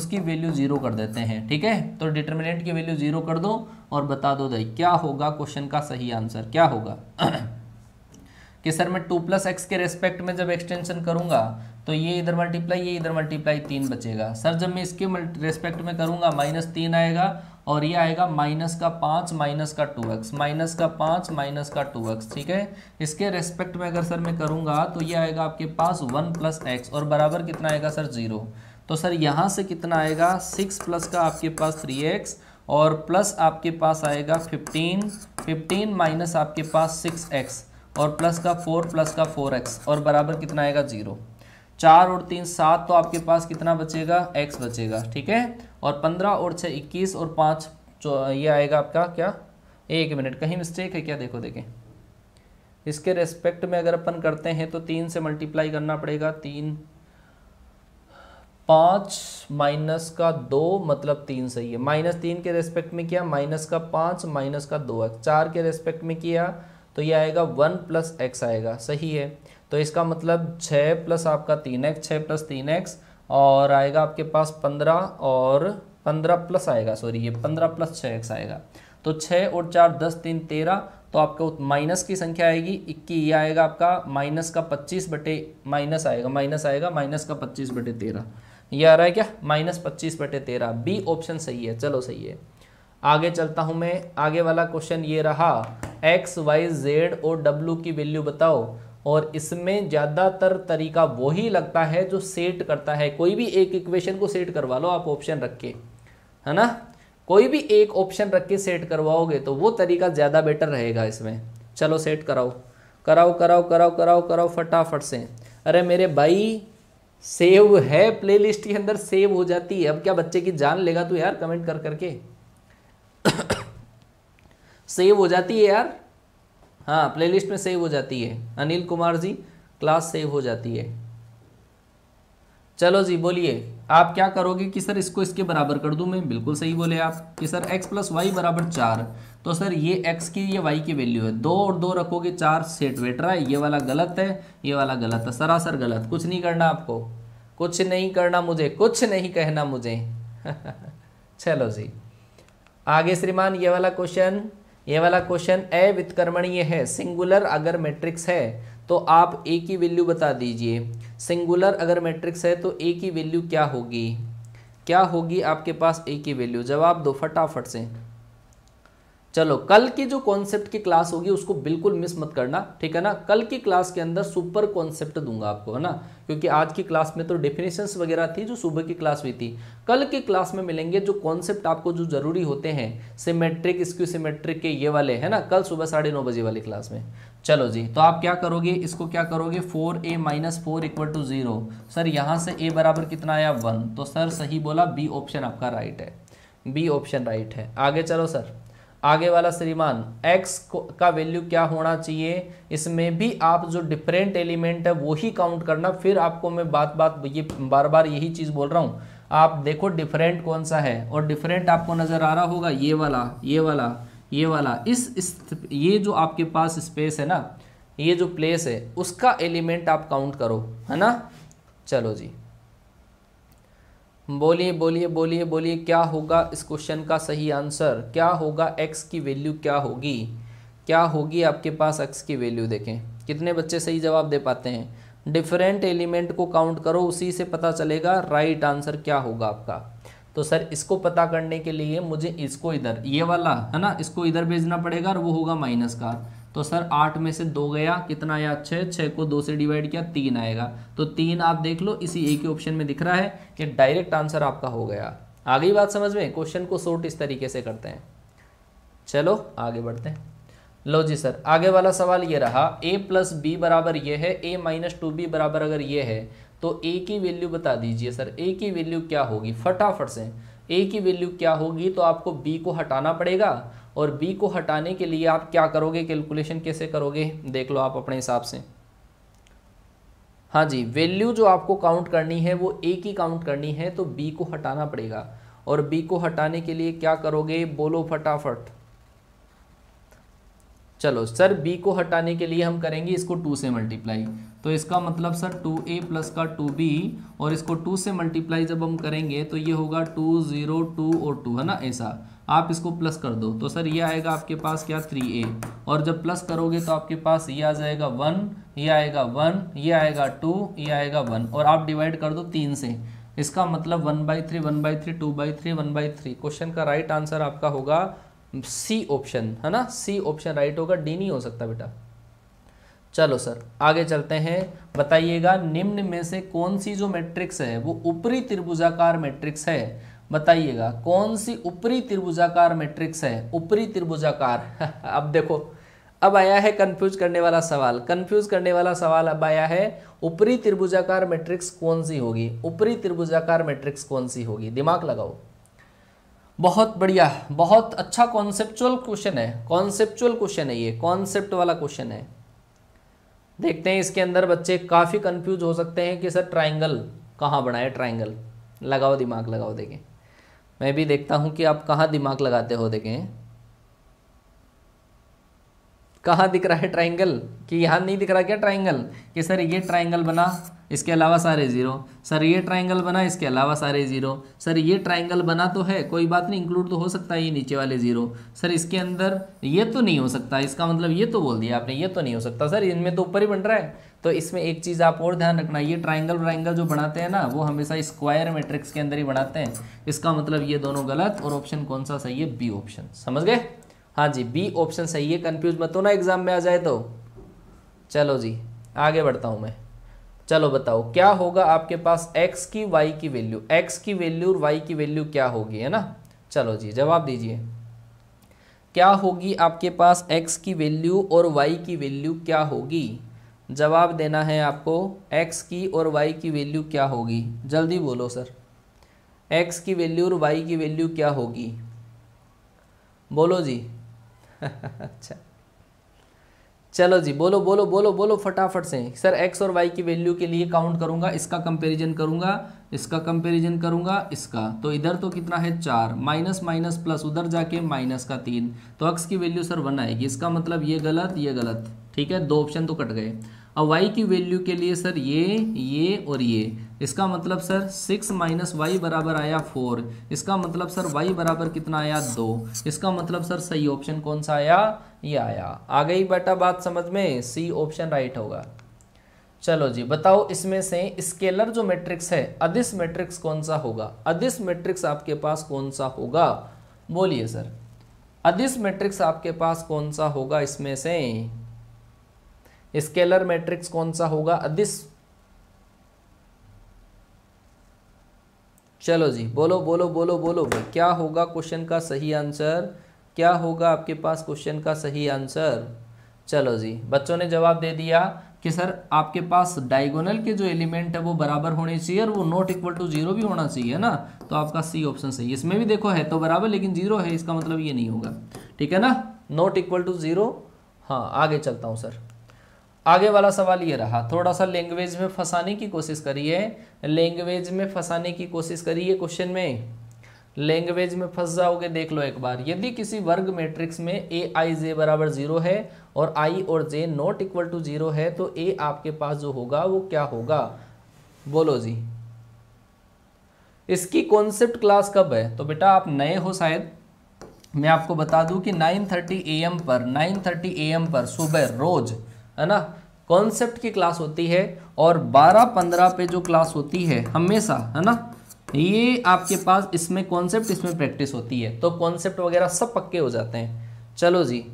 उसकी वैल्यू ज़ीरो कर देते हैं ठीक है तो डिटर्मिनेंट की वैल्यू ज़ीरो कर दो और बता दो दाई क्या होगा क्वेश्चन का सही आंसर क्या होगा कि सर मैं टू प्लस एक्स के रेस्पेक्ट में जब एक्सटेंशन करूंगा तो ये इधर मल्टीप्लाई ये इधर मल्टीप्लाई तीन बचेगा सर जब मैं इसके रेस्पेक्ट में करूंगा माइनस तीन आएगा और ये आएगा माइनस का पाँच माइनस का टू एक्स माइनस का पाँच माइनस का टू एक्स ठीक है इसके रेस्पेक्ट में अगर सर मैं करूँगा तो ये आएगा आपके पास वन प्लस एक्स और बराबर कितना आएगा सर जीरो तो सर यहाँ से कितना आएगा सिक्स प्लस का आपके पास थ्री एक्स और प्लस आपके पास आएगा फिफ्टीन फिफ्टीन माइनस आपके पास सिक्स एक्स और प्लस का फोर प्लस का फोर एक्स और बराबर कितना आएगा जीरो चार और तीन सात तो आपके पास कितना बचेगा एक्स बचेगा ठीक है और पंद्रह और छः इक्कीस और पाँच ये आएगा आपका क्या एक मिनट कहीं मिस्टेक है क्या देखो देखें इसके रेस्पेक्ट में अगर अपन करते हैं तो तीन से मल्टीप्लाई करना पड़ेगा तीन पाँच माइनस का दो मतलब तीन सही है माइनस तीन के रेस्पेक्ट में किया माइनस का पाँच माइनस का दो एक्स चार के रेस्पेक्ट में किया तो ये आएगा वन प्लस एक्स आएगा सही है तो इसका मतलब छः प्लस आपका तीन एक्स छः प्लस तीन एक्स और आएगा आपके पास पंद्रह और पंद्रह प्लस आएगा सॉरी ये पंद्रह प्लस छः एक्स आएगा तो छः और चार दस तीन तेरह तो आपका माइनस की संख्या आएगी इक्की ये आएगा आपका माइनस का पच्चीस बटे माइनस आएगा माइनस आएगा माइनस का पच्चीस बटे तेरह ये आ रहा है क्या माइनस पच्चीस बटे तेरह बी ऑप्शन सही है चलो सही है आगे चलता हूँ मैं आगे वाला क्वेश्चन ये रहा एक्स वाई जेड और डब्लू की वैल्यू बताओ और इसमें ज़्यादातर तरीका वही लगता है जो सेट करता है कोई भी एक इक्वेशन को सेट करवा लो आप ऑप्शन रख के है ना कोई भी एक ऑप्शन रख के सेट करवाओगे तो वो तरीका ज़्यादा बेटर रहेगा इसमें चलो सेट कराओ कराओ कराओ कराओ कराओ कराओ फटाफट से अरे मेरे भाई सेव है प्लेलिस्ट के अंदर सेव हो जाती है अब क्या बच्चे की जान लेगा तू यार कमेंट कर करके सेव हो जाती है यार हाँ प्लेलिस्ट में सेव हो जाती है अनिल कुमार जी क्लास सेव हो जाती है चलो जी बोलिए आप क्या करोगे कि सर इसको इसके बराबर कर दूं मैं बिल्कुल सही बोले आप कि सर x प्लस वाई बराबर चार तो सर ये x की ये y की वैल्यू है दो और दो रखोगे चार सेट वेट रहा है ये वाला गलत है ये वाला गलत है सरासर गलत कुछ नहीं करना आपको कुछ नहीं करना मुझे कुछ नहीं कहना मुझे चलो जी आगे श्रीमान ये वाला क्वेश्चन ये वाला क्वेश्चन ए वित्कर्मणीय है सिंगुलर अगर मैट्रिक्स है तो आप ए की वैल्यू बता दीजिए सिंगुलर अगर मैट्रिक्स है तो ए की वैल्यू क्या होगी क्या होगी आपके पास ए की वैल्यू जवाब दो फटाफट से चलो कल की जो कॉन्सेप्ट की क्लास होगी उसको बिल्कुल मिस मत करना ठीक है ना कल की क्लास के अंदर सुपर कॉन्सेप्ट दूंगा आपको है ना क्योंकि आज की क्लास में तो डेफिनेशंस वगैरह थी जो सुबह की क्लास हुई थी कल की क्लास में मिलेंगे जो कॉन्सेप्ट आपको जो जरूरी होते हैं सिमेट्रिक स्क्यू सिमेट्रिक के ये वाले है ना कल सुबह साढ़े नौ बजे वाली क्लास में चलो जी तो आप क्या करोगे इसको क्या करोगे four a minus four equal to zero sir यहाँ से ए बराबर कितना आया वन तो सर सही बोला बी ऑप्शन आपका राइट है बी ऑप्शन राइट है आगे चलो सर आगे वाला श्रीमान x का वैल्यू क्या होना चाहिए इसमें भी आप जो डिफरेंट एलिमेंट है वो ही काउंट करना फिर आपको मैं बात बात ये बार बार यही चीज़ बोल रहा हूँ आप देखो डिफरेंट कौन सा है और डिफरेंट आपको नज़र आ रहा होगा ये वाला ये वाला ये वाला इस, इस ये जो आपके पास स्पेस है ना ये जो प्लेस है उसका एलिमेंट आप काउंट करो है ना चलो जी बोलिए बोलिए बोलिए बोलिए क्या होगा इस क्वेश्चन का सही आंसर क्या होगा एक्स की वैल्यू क्या होगी क्या होगी आपके पास एक्स की वैल्यू देखें कितने बच्चे सही जवाब दे पाते हैं डिफरेंट एलिमेंट को काउंट करो उसी से पता चलेगा राइट आंसर क्या होगा आपका तो सर इसको पता करने के लिए मुझे इसको इधर ये वाला है ना इसको इधर भेजना पड़ेगा और वो होगा माइनस का तो सर आठ में से दो गया कितना आया छः छः को दो से डिवाइड किया तीन आएगा तो तीन आप देख लो इसी एक ही ऑप्शन में दिख रहा है कि डायरेक्ट आंसर आपका हो गया आगे बात समझ में क्वेश्चन को सोर्ट इस तरीके से करते हैं चलो आगे बढ़ते हैं लो जी सर आगे वाला सवाल ये रहा ए प्लस बी बराबर ये है ए माइनस टू बी बराबर अगर ये है तो ए की वैल्यू बता दीजिए सर ए की वैल्यू क्या होगी फटाफट से ए की वैल्यू क्या होगी तो आपको बी को हटाना पड़ेगा और बी को हटाने के लिए आप क्या करोगे कैलकुलेशन कैसे करोगे देख लो आप अपने हिसाब से हाँ जी वैल्यू जो आपको काउंट करनी है वो ए की काउंट करनी है तो बी को हटाना पड़ेगा और बी को हटाने के लिए क्या करोगे बोलो फटाफट चलो सर बी को हटाने के लिए हम करेंगे इसको टू से मल्टीप्लाई तो इसका मतलब सर टू ए प्लस का टू बी और इसको टू से मल्टीप्लाई जब हम करेंगे तो ये होगा टू ज़ीरो टू और टू है ना ऐसा आप इसको प्लस कर दो तो सर ये आएगा आपके पास क्या थ्री ए और जब प्लस करोगे तो आपके पास ये आ जाएगा वन ये आएगा वन ये आएगा टू ये आएगा वन और आप डिवाइड कर दो तीन से इसका मतलब one by three one by three two by three one by three question का राइट आंसर आपका होगा सी ऑप्शन है ना सी ऑप्शन राइट होगा डी नहीं हो सकता बेटा चलो सर आगे चलते हैं बताइएगा निम्न में से कौन सी जो मैट्रिक्स है वो ऊपरी त्रिभुजाकार मैट्रिक्स है बताइएगा कौन सी ऊपरी त्रिभुजाकार मैट्रिक्स है ऊपरी त्रिभुजाकार अब देखो अब आया है कंफ्यूज करने वाला सवाल कंफ्यूज करने वाला सवाल अब आया है ऊपरी त्रिभुजाकार मैट्रिक्स कौन सी होगी ऊपरी त्रिभुजाकार मैट्रिक्स कौन सी होगी दिमाग लगाओ बहुत बढ़िया बहुत अच्छा कॉन्सेप्चुअल क्वेश्चन है कॉन्सेप्चुअल क्वेश्चन है ये कॉन्सेप्ट वाला क्वेश्चन है देखते हैं इसके अंदर बच्चे काफ़ी कंफ्यूज हो सकते हैं कि सर ट्राइंगल कहाँ बनाए ट्राइंगल लगाओ दिमाग लगाओ देखें मैं भी देखता हूँ कि आप कहाँ दिमाग लगाते हो देखें कहाँ दिख रहा है ट्राइंगल कि यहाँ नहीं दिख रहा क्या ट्राइंगल कि सर ये ट्राइंगल बना इसके अलावा सारे ज़ीरो सर ये ट्राइंगल बना इसके अलावा सारे ज़ीरो सर ये ट्राइंगल बना तो है कोई बात नहीं इंक्लूड तो हो सकता है ये नीचे वाले ज़ीरो सर इसके अंदर ये तो नहीं हो सकता इसका मतलब ये तो बोल दिया आपने ये तो नहीं हो सकता सर इनमें तो ऊपर ही बन रहा है तो इसमें एक चीज़ आप और ध्यान रखना ये ट्राइंगल व्राइंगल जो बनाते हैं ना वो हमेशा स्क्वायर मेट्रिक्स के अंदर ही बनाते हैं इसका मतलब ये दोनों गलत और ऑप्शन कौन सा सही है बी ऑप्शन समझ गए हाँ जी बी ऑप्शन सही है कंफ्यूज मत हो ना एग्जाम में आ जाए तो चलो जी आगे बढ़ता हूँ मैं चलो बताओ क्या होगा आपके पास x की y की वैल्यू x की वैल्यू और y की वैल्यू क्या होगी है ना चलो जी जवाब दीजिए क्या होगी आपके पास x की वैल्यू और y की वैल्यू क्या होगी जवाब देना है आपको x की और y की वैल्यू क्या होगी जल्दी बोलो सर x की वैल्यू और y की वैल्यू क्या होगी बोलो जी अच्छा चलो जी बोलो बोलो बोलो बोलो फटाफट से सर एक्स और वाई की वैल्यू के लिए काउंट करूंगा इसका कंपेरिजन करूंगा इसका कंपेरिजन करूंगा इसका तो इधर तो कितना है चार माइनस माइनस प्लस उधर जाके माइनस का तीन तो एक्स की वैल्यू सर वन आएगी इसका मतलब ये गलत ये गलत ठीक है दो ऑप्शन तो कट गए अब वाई की वैल्यू के लिए सर ये ये और ये इसका मतलब सर सिक्स माइनस वाई बराबर आया फोर इसका मतलब सर वाई बराबर कितना आया दो इसका मतलब सर सही ऑप्शन कौन सा आया ये आया आ गई बेटा बात समझ में सी ऑप्शन राइट होगा चलो जी बताओ इसमें से स्केलर जो मैट्रिक्स है अधिस मैट्रिक्स कौन सा होगा अधिस मैट्रिक्स आपके पास कौन सा होगा बोलिए सर अधिस मैट्रिक्स आपके पास कौन सा होगा इसमें से स्केलर मैट्रिक्स कौन सा होगा अधिस चलो जी बोलो बोलो बोलो बोलो भाई क्या होगा क्वेश्चन का सही आंसर क्या होगा आपके पास क्वेश्चन का सही आंसर चलो जी बच्चों ने जवाब दे दिया कि सर आपके पास डायगोनल के जो एलिमेंट है वो बराबर होने चाहिए और वो नॉट इक्वल टू जीरो भी होना चाहिए ना तो आपका सी ऑप्शन सही है इसमें भी देखो है तो बराबर लेकिन जीरो है इसका मतलब ये नहीं होगा ठीक है ना नॉट इक्वल टू जीरो हाँ आगे चलता हूँ सर आगे वाला सवाल ये रहा थोड़ा सा लैंग्वेज में फंसाने की कोशिश करिए लैंग्वेज में फंसाने की कोशिश करिए क्वेश्चन में लैंग्वेज में फंस जाओगे देख लो एक बार यदि किसी वर्ग मैट्रिक्स में ए आई जे बराबर जीरो है और आई और j not equal to zero है तो ए आपके पास जो होगा वो क्या होगा बोलो जी इसकी कॉन्सेप्ट क्लास कब है तो बेटा आप नए हो शायद मैं आपको बता दूं कि 9:30 थर्टी ए एम पर 9:30 थर्टी ए एम पर सुबह रोज़ है ना कॉन्सेप्ट की क्लास होती है और 12-15 पे जो क्लास होती है हमेशा है ना ये आपके पास इसमें कॉन्सेप्ट इसमें प्रैक्टिस होती है तो कॉन्सेप्ट वगैरह सब पक्के हो जाते हैं चलो जी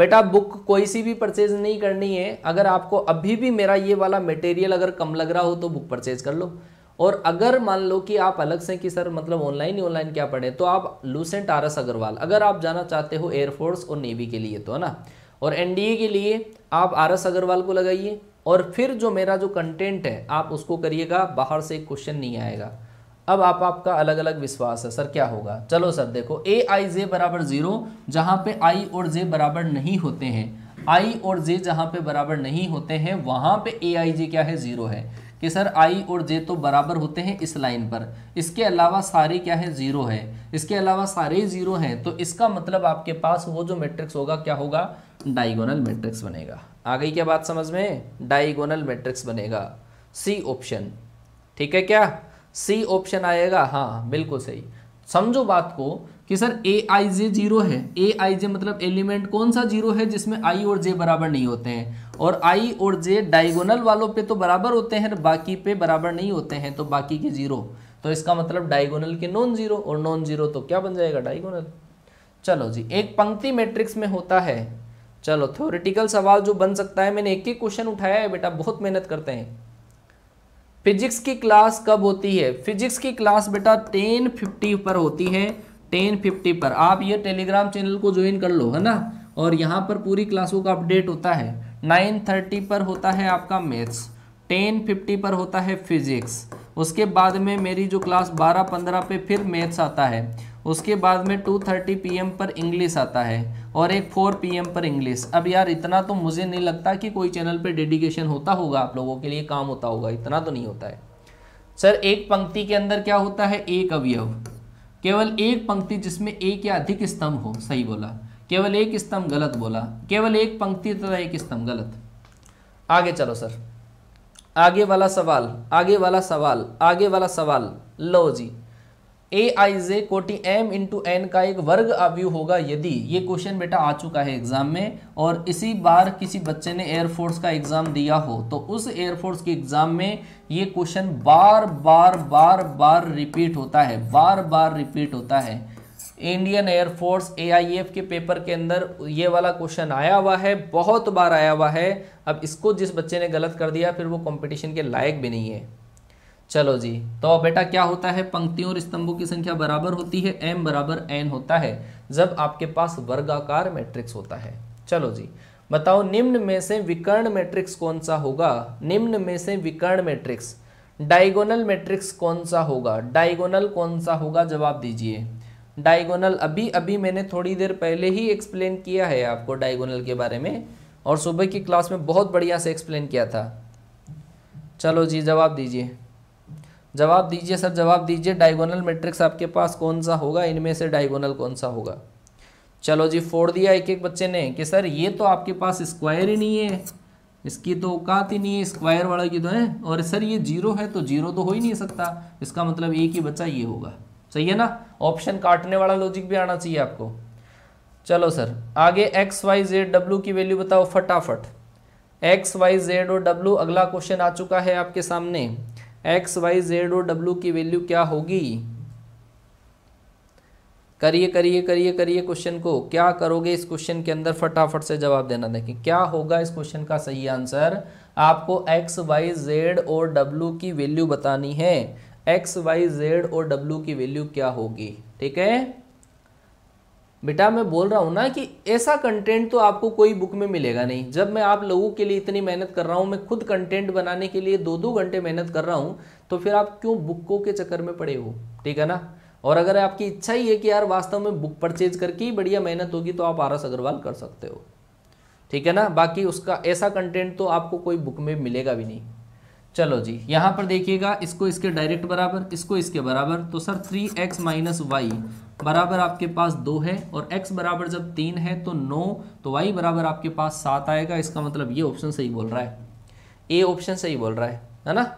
बेटा बुक कोई सी भी परचेज नहीं करनी है अगर आपको अभी भी मेरा ये वाला मटेरियल अगर कम लग रहा हो तो बुक परचेज कर लो और अगर मान लो कि आप अलग से कि सर मतलब ऑनलाइन ही ऑनलाइन क्या पढ़े तो आप लूसेंट आरस अग्रवाल अगर आप जाना चाहते हो एयरफोर्स और नेवी के लिए तो है ना और एनडीए के लिए आप आर एस अग्रवाल को लगाइए और फिर जो मेरा जो कंटेंट है आप उसको करिएगा बाहर से क्वेश्चन नहीं आएगा अब आप आपका अलग अलग विश्वास है सर क्या होगा चलो सर देखो ए आई जे बराबर ज़ीरो जहाँ पे आई और जे बराबर नहीं होते हैं आई और जे जहाँ पे बराबर नहीं होते हैं वहाँ पे ए आई जे क्या है ज़ीरो है कि सर आई और जे तो बराबर होते हैं इस लाइन पर इसके अलावा सारे क्या है ज़ीरो है इसके अलावा सारे ज़ीरो हैं तो इसका मतलब आपके पास वो जो मेट्रिक्स होगा क्या होगा डाइगोनल मैट्रिक्स बनेगा आ गई क्या बात समझ में डाइगोनल मैट्रिक्स बनेगा सी ऑप्शन ठीक है क्या सी ऑप्शन आएगा हाँ बिल्कुल सही समझो बात को कि sir A i J zero है ए आई जे मतलब एलिमेंट कौन सा जीरो है जिसमें आई और जे बराबर नहीं होते हैं और आई और जे डाइगोनल वालों पे तो बराबर होते हैं बाकी पे बराबर नहीं होते हैं तो बाकी के जीरो तो इसका मतलब डाइगोनल के नॉन जीरो और नॉन जीरो तो क्या बन जाएगा डाइगोनल चलो जी एक पंक्ति मैट्रिक्स में होता है चलो थ्योरिटिकल सवाल जो बन सकता है मैंने एक ही क्वेश्चन उठाया है बेटा बहुत मेहनत करते हैं फिजिक्स की क्लास कब होती है फिजिक्स की क्लास बेटा टेन फिफ्टी पर होती है टेन फिफ्टी पर आप ये टेलीग्राम चैनल को ज्वाइन कर लो है ना और यहाँ पर पूरी क्लासों का अपडेट होता है नाइन थर्टी पर होता है आपका मैथ्स टेन फिफ्टी पर होता है फिजिक्स उसके बाद में मेरी जो क्लास बारह पंद्रह पे फिर मैथ्स आता है उसके बाद में टू थर्टी पर इंग्लिश आता है और एक 4 पीएम पर इंग्लिश अब यार इतना तो मुझे नहीं लगता कि कोई चैनल पे डेडिकेशन होता होगा आप लोगों के लिए काम होता होगा इतना तो नहीं होता है सर एक पंक्ति के अंदर क्या होता है एक अवयव केवल एक पंक्ति जिसमें एक या अधिक स्तंभ हो सही बोला केवल एक स्तंभ गलत बोला केवल एक पंक्ति तथा एक स्तंभ गलत आगे चलो सर आगे वाला सवाल आगे वाला सवाल आगे वाला सवाल लो जी ए आई जे कोटि एम इंटू एन का एक वर्ग आव्यू होगा यदि ये क्वेश्चन बेटा आ चुका है एग्जाम में और इसी बार किसी बच्चे ने एयरफोर्स का एग्जाम दिया हो तो उस एयरफोर्स के एग्जाम में ये क्वेश्चन बार बार बार बार रिपीट होता है बार बार रिपीट होता है Indian air force A I F के पेपर के अंदर ये वाला क्वेश्चन आया हुआ है बहुत बार आया हुआ है अब इसको जिस बच्चे ने गलत कर दिया फिर वो कॉम्पिटिशन के लायक भी नहीं है चलो जी तो बेटा क्या होता है पंक्तियों और स्तंभों की संख्या बराबर होती है एम बराबर एन होता है जब आपके पास वर्गाकार मैट्रिक्स होता है चलो जी बताओ निम्न में से विकर्ण मैट्रिक्स कौन सा होगा निम्न में से विकर्ण मैट्रिक्स डायगोनल मैट्रिक्स कौन सा होगा डायगोनल कौन सा होगा जवाब दीजिए डायगोनल अभी अभी मैंने थोड़ी देर पहले ही एक्सप्लेन किया है आपको डायगोनल के बारे में और सुबह की क्लास में बहुत बढ़िया से एक्सप्लेन किया था चलो जी जवाब दीजिए जवाब दीजिए सर जवाब दीजिए डायगोनल मैट्रिक्स आपके पास कौन सा होगा इनमें से डायगोनल कौन सा होगा चलो जी फोड़ दिया एक एक बच्चे ने कि सर ये तो आपके पास स्क्वायर ही नहीं है इसकी तो औकात ही नहीं है स्क्वायर वाला की तो है और सर ये जीरो है तो जीरो तो हो ही नहीं सकता इसका मतलब एक ही बच्चा ये होगा सही है ना ऑप्शन काटने वाला लॉजिक भी आना चाहिए आपको चलो सर आगे एक्स वाई जेड डब्ल्यू की वैल्यू बताओ फटाफट एक्स वाई जेड और डब्ल्यू अगला क्वेश्चन आ चुका है आपके सामने एक्स वाई जेड और डब्ल्यू की वैल्यू क्या होगी करिए करिए करिए करिए क्वेश्चन को क्या करोगे इस क्वेश्चन के अंदर फटाफट से जवाब देना देखें क्या होगा इस क्वेश्चन का सही आंसर आपको एक्स वाई जेड और डब्ल्यू की वैल्यू बतानी है एक्स वाई जेड और डब्ल्यू की वैल्यू क्या होगी ठीक है बेटा मैं बोल रहा हूँ ना कि ऐसा कंटेंट तो आपको कोई बुक में मिलेगा नहीं जब मैं आप लोगों के लिए इतनी मेहनत कर रहा हूँ मैं खुद कंटेंट बनाने के लिए दो दो घंटे मेहनत कर रहा हूँ तो फिर आप क्यों बुकों के चक्कर में पड़े हो ठीक है ना और अगर आपकी इच्छा ही है कि यार वास्तव में बुक परचेज करके ही बढ़िया मेहनत होगी तो आप आरस अग्रवाल कर सकते हो ठीक है ना बाकी उसका ऐसा कंटेंट तो आपको कोई बुक में मिलेगा भी नहीं चलो जी यहाँ पर देखिएगा इसको इसके डायरेक्ट बराबर इसको इसके बराबर तो sir three x minus y बराबर आपके पास दो है और x बराबर जब तीन है तो नौ तो y बराबर आपके पास सात आएगा इसका मतलब ये ऑप्शन सही बोल रहा है ए ऑप्शन सही बोल रहा है है ना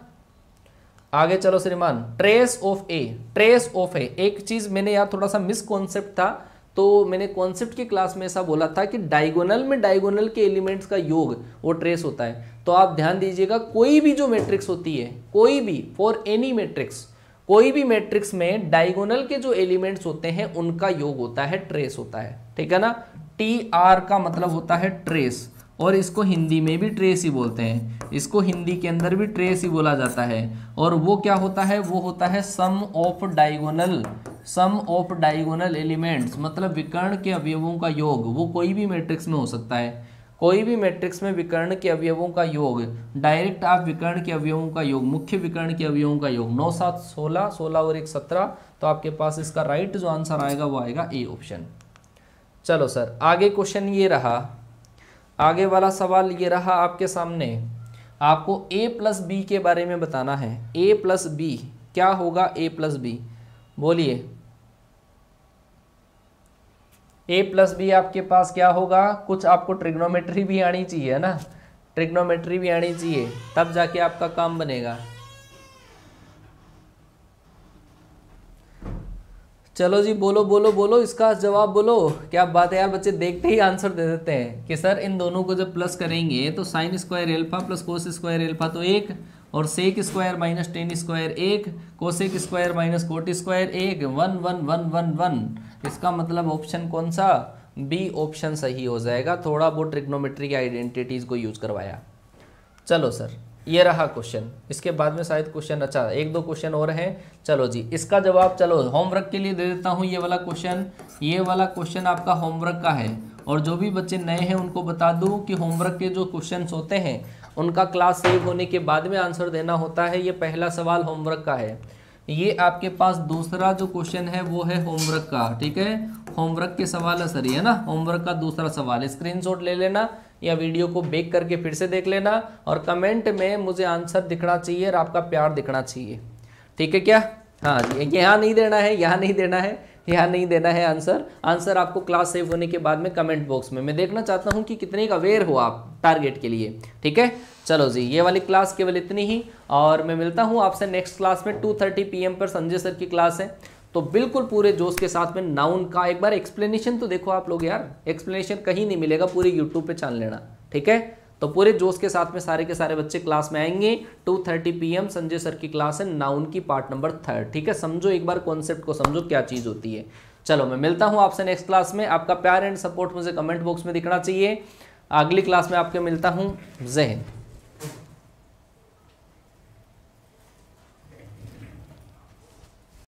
आगे चलो श्रीमान trace of A trace of A एक चीज़ मैंने यार थोड़ा सा मिस कॉन्सेप्ट था तो मैंने कॉन्सेप्ट की क्लास में ऐसा बोला था कि डायगोनल में डायगोनल के एलिमेंट्स का योग वो ट्रेस होता है तो आप ध्यान दीजिएगा कोई भी जो मैट्रिक्स होती है कोई भी फॉर एनी मैट्रिक्स कोई भी मैट्रिक्स में डायगोनल के जो एलिमेंट्स होते हैं उनका योग होता है ट्रेस होता है ठीक है ना टी आर का मतलब होता है ट्रेस और इसको हिंदी में भी ट्रेस ही बोलते हैं इसको हिंदी के अंदर भी ट्रेस ही बोला जाता है और वो क्या होता है वो होता है sum of diagonal sum of diagonal elements मतलब विकर्ण के अवयवों का योग वो कोई भी मैट्रिक्स में हो सकता है कोई भी मैट्रिक्स में विकर्ण के अवयवों का योग डायरेक्ट आप विकर्ण के अवयवों का योग मुख्य विकर्ण के अवयवों का योग नौ सात सोलह सोलह और एक सत्रह तो आपके पास इसका राइट जो आंसर आएगा वो आएगा ए ऑप्शन चलो सर आगे क्वेश्चन ये रहा आगे वाला सवाल ये रहा आपके सामने आपको ए प्लस बी के बारे में बताना है ए प्लस बी क्या होगा ए प्लस बी बोलिए ए प्लस बी आपके पास क्या होगा कुछ आपको ट्रिग्नोमेट्री भी आनी चाहिए ना ट्रिग्नोमेट्री भी आनी चाहिए तब जाके आपका काम बनेगा चलो जी बोलो बोलो बोलो इसका जवाब बोलो क्या बात है यार बच्चे देखते ही आंसर दे देते हैं कि सर इन दोनों को जब प्लस करेंगे तो sine square alpha plus cos square alpha तो एक और sec square minus tan square एक cosec square minus cot square एक one one one one one इसका मतलब ऑप्शन कौन सा बी ऑप्शन सही हो जाएगा थोड़ा बहुत ट्रिग्नोमेट्री की आइडेंटिटीज़ को यूज़ करवाया चलो सर ये रहा क्वेश्चन इसके बाद में शायद क्वेश्चन अच्छा एक दो क्वेश्चन और हैं चलो जी इसका जवाब चलो होमवर्क के लिए दे देता हूँ ये वाला क्वेश्चन ये वाला क्वेश्चन आपका होमवर्क का है और जो भी बच्चे नए हैं उनको बता दूँ कि होमवर्क के जो क्वेश्चन होते हैं उनका क्लास सेव होने के बाद में आंसर देना होता है ये पहला सवाल होमवर्क का है ये आपके पास दूसरा जो क्वेश्चन है वो है होमवर्क का ठीक है होमवर्क के सवाल है सर ये ना होमवर्क का दूसरा सवाल स्क्रीनशॉट ले लेना या वीडियो को बेक करके फिर से देख लेना और कमेंट में मुझे आंसर दिखना चाहिए और आपका प्यार दिखना चाहिए ठीक है क्या हाँ यहाँ नहीं देना है यहाँ नहीं देना है या नहीं देना है आंसर आंसर आपको क्लास सेव होने के बाद में कमेंट बॉक्स में मैं देखना चाहता हूँ कि कितने का अवेयर हो आप टारगेट के लिए ठीक है चलो जी ये वाली क्लास केवल इतनी ही और मैं मिलता हूँ आपसे नेक्स्ट क्लास में टू थर्टी पर संजय सर की क्लास है तो बिल्कुल पूरे जोश के साथ में नाउन का एक बार एक्सप्लेनेशन तो देखो आप लोग यार एक्सप्लेनेशन कहीं नहीं मिलेगा पूरे यूट्यूब पे छान लेना ठीक है तो पूरे जोश के साथ में सारे के सारे बच्चे क्लास में आएंगे two thirty P M Sanjay sir की क्लास है नाउन की पार्ट नंबर थर्ड ठीक है समझो एक बार कॉन्सेप्ट को समझो क्या चीज़ होती है चलो मैं मिलता हूं आपसे नेक्स्ट क्लास में आपका प्यार एंड सपोर्ट मुझे कमेंट बॉक्स में दिखना चाहिए अगली क्लास में आपके मिलता हूँ जय हिंद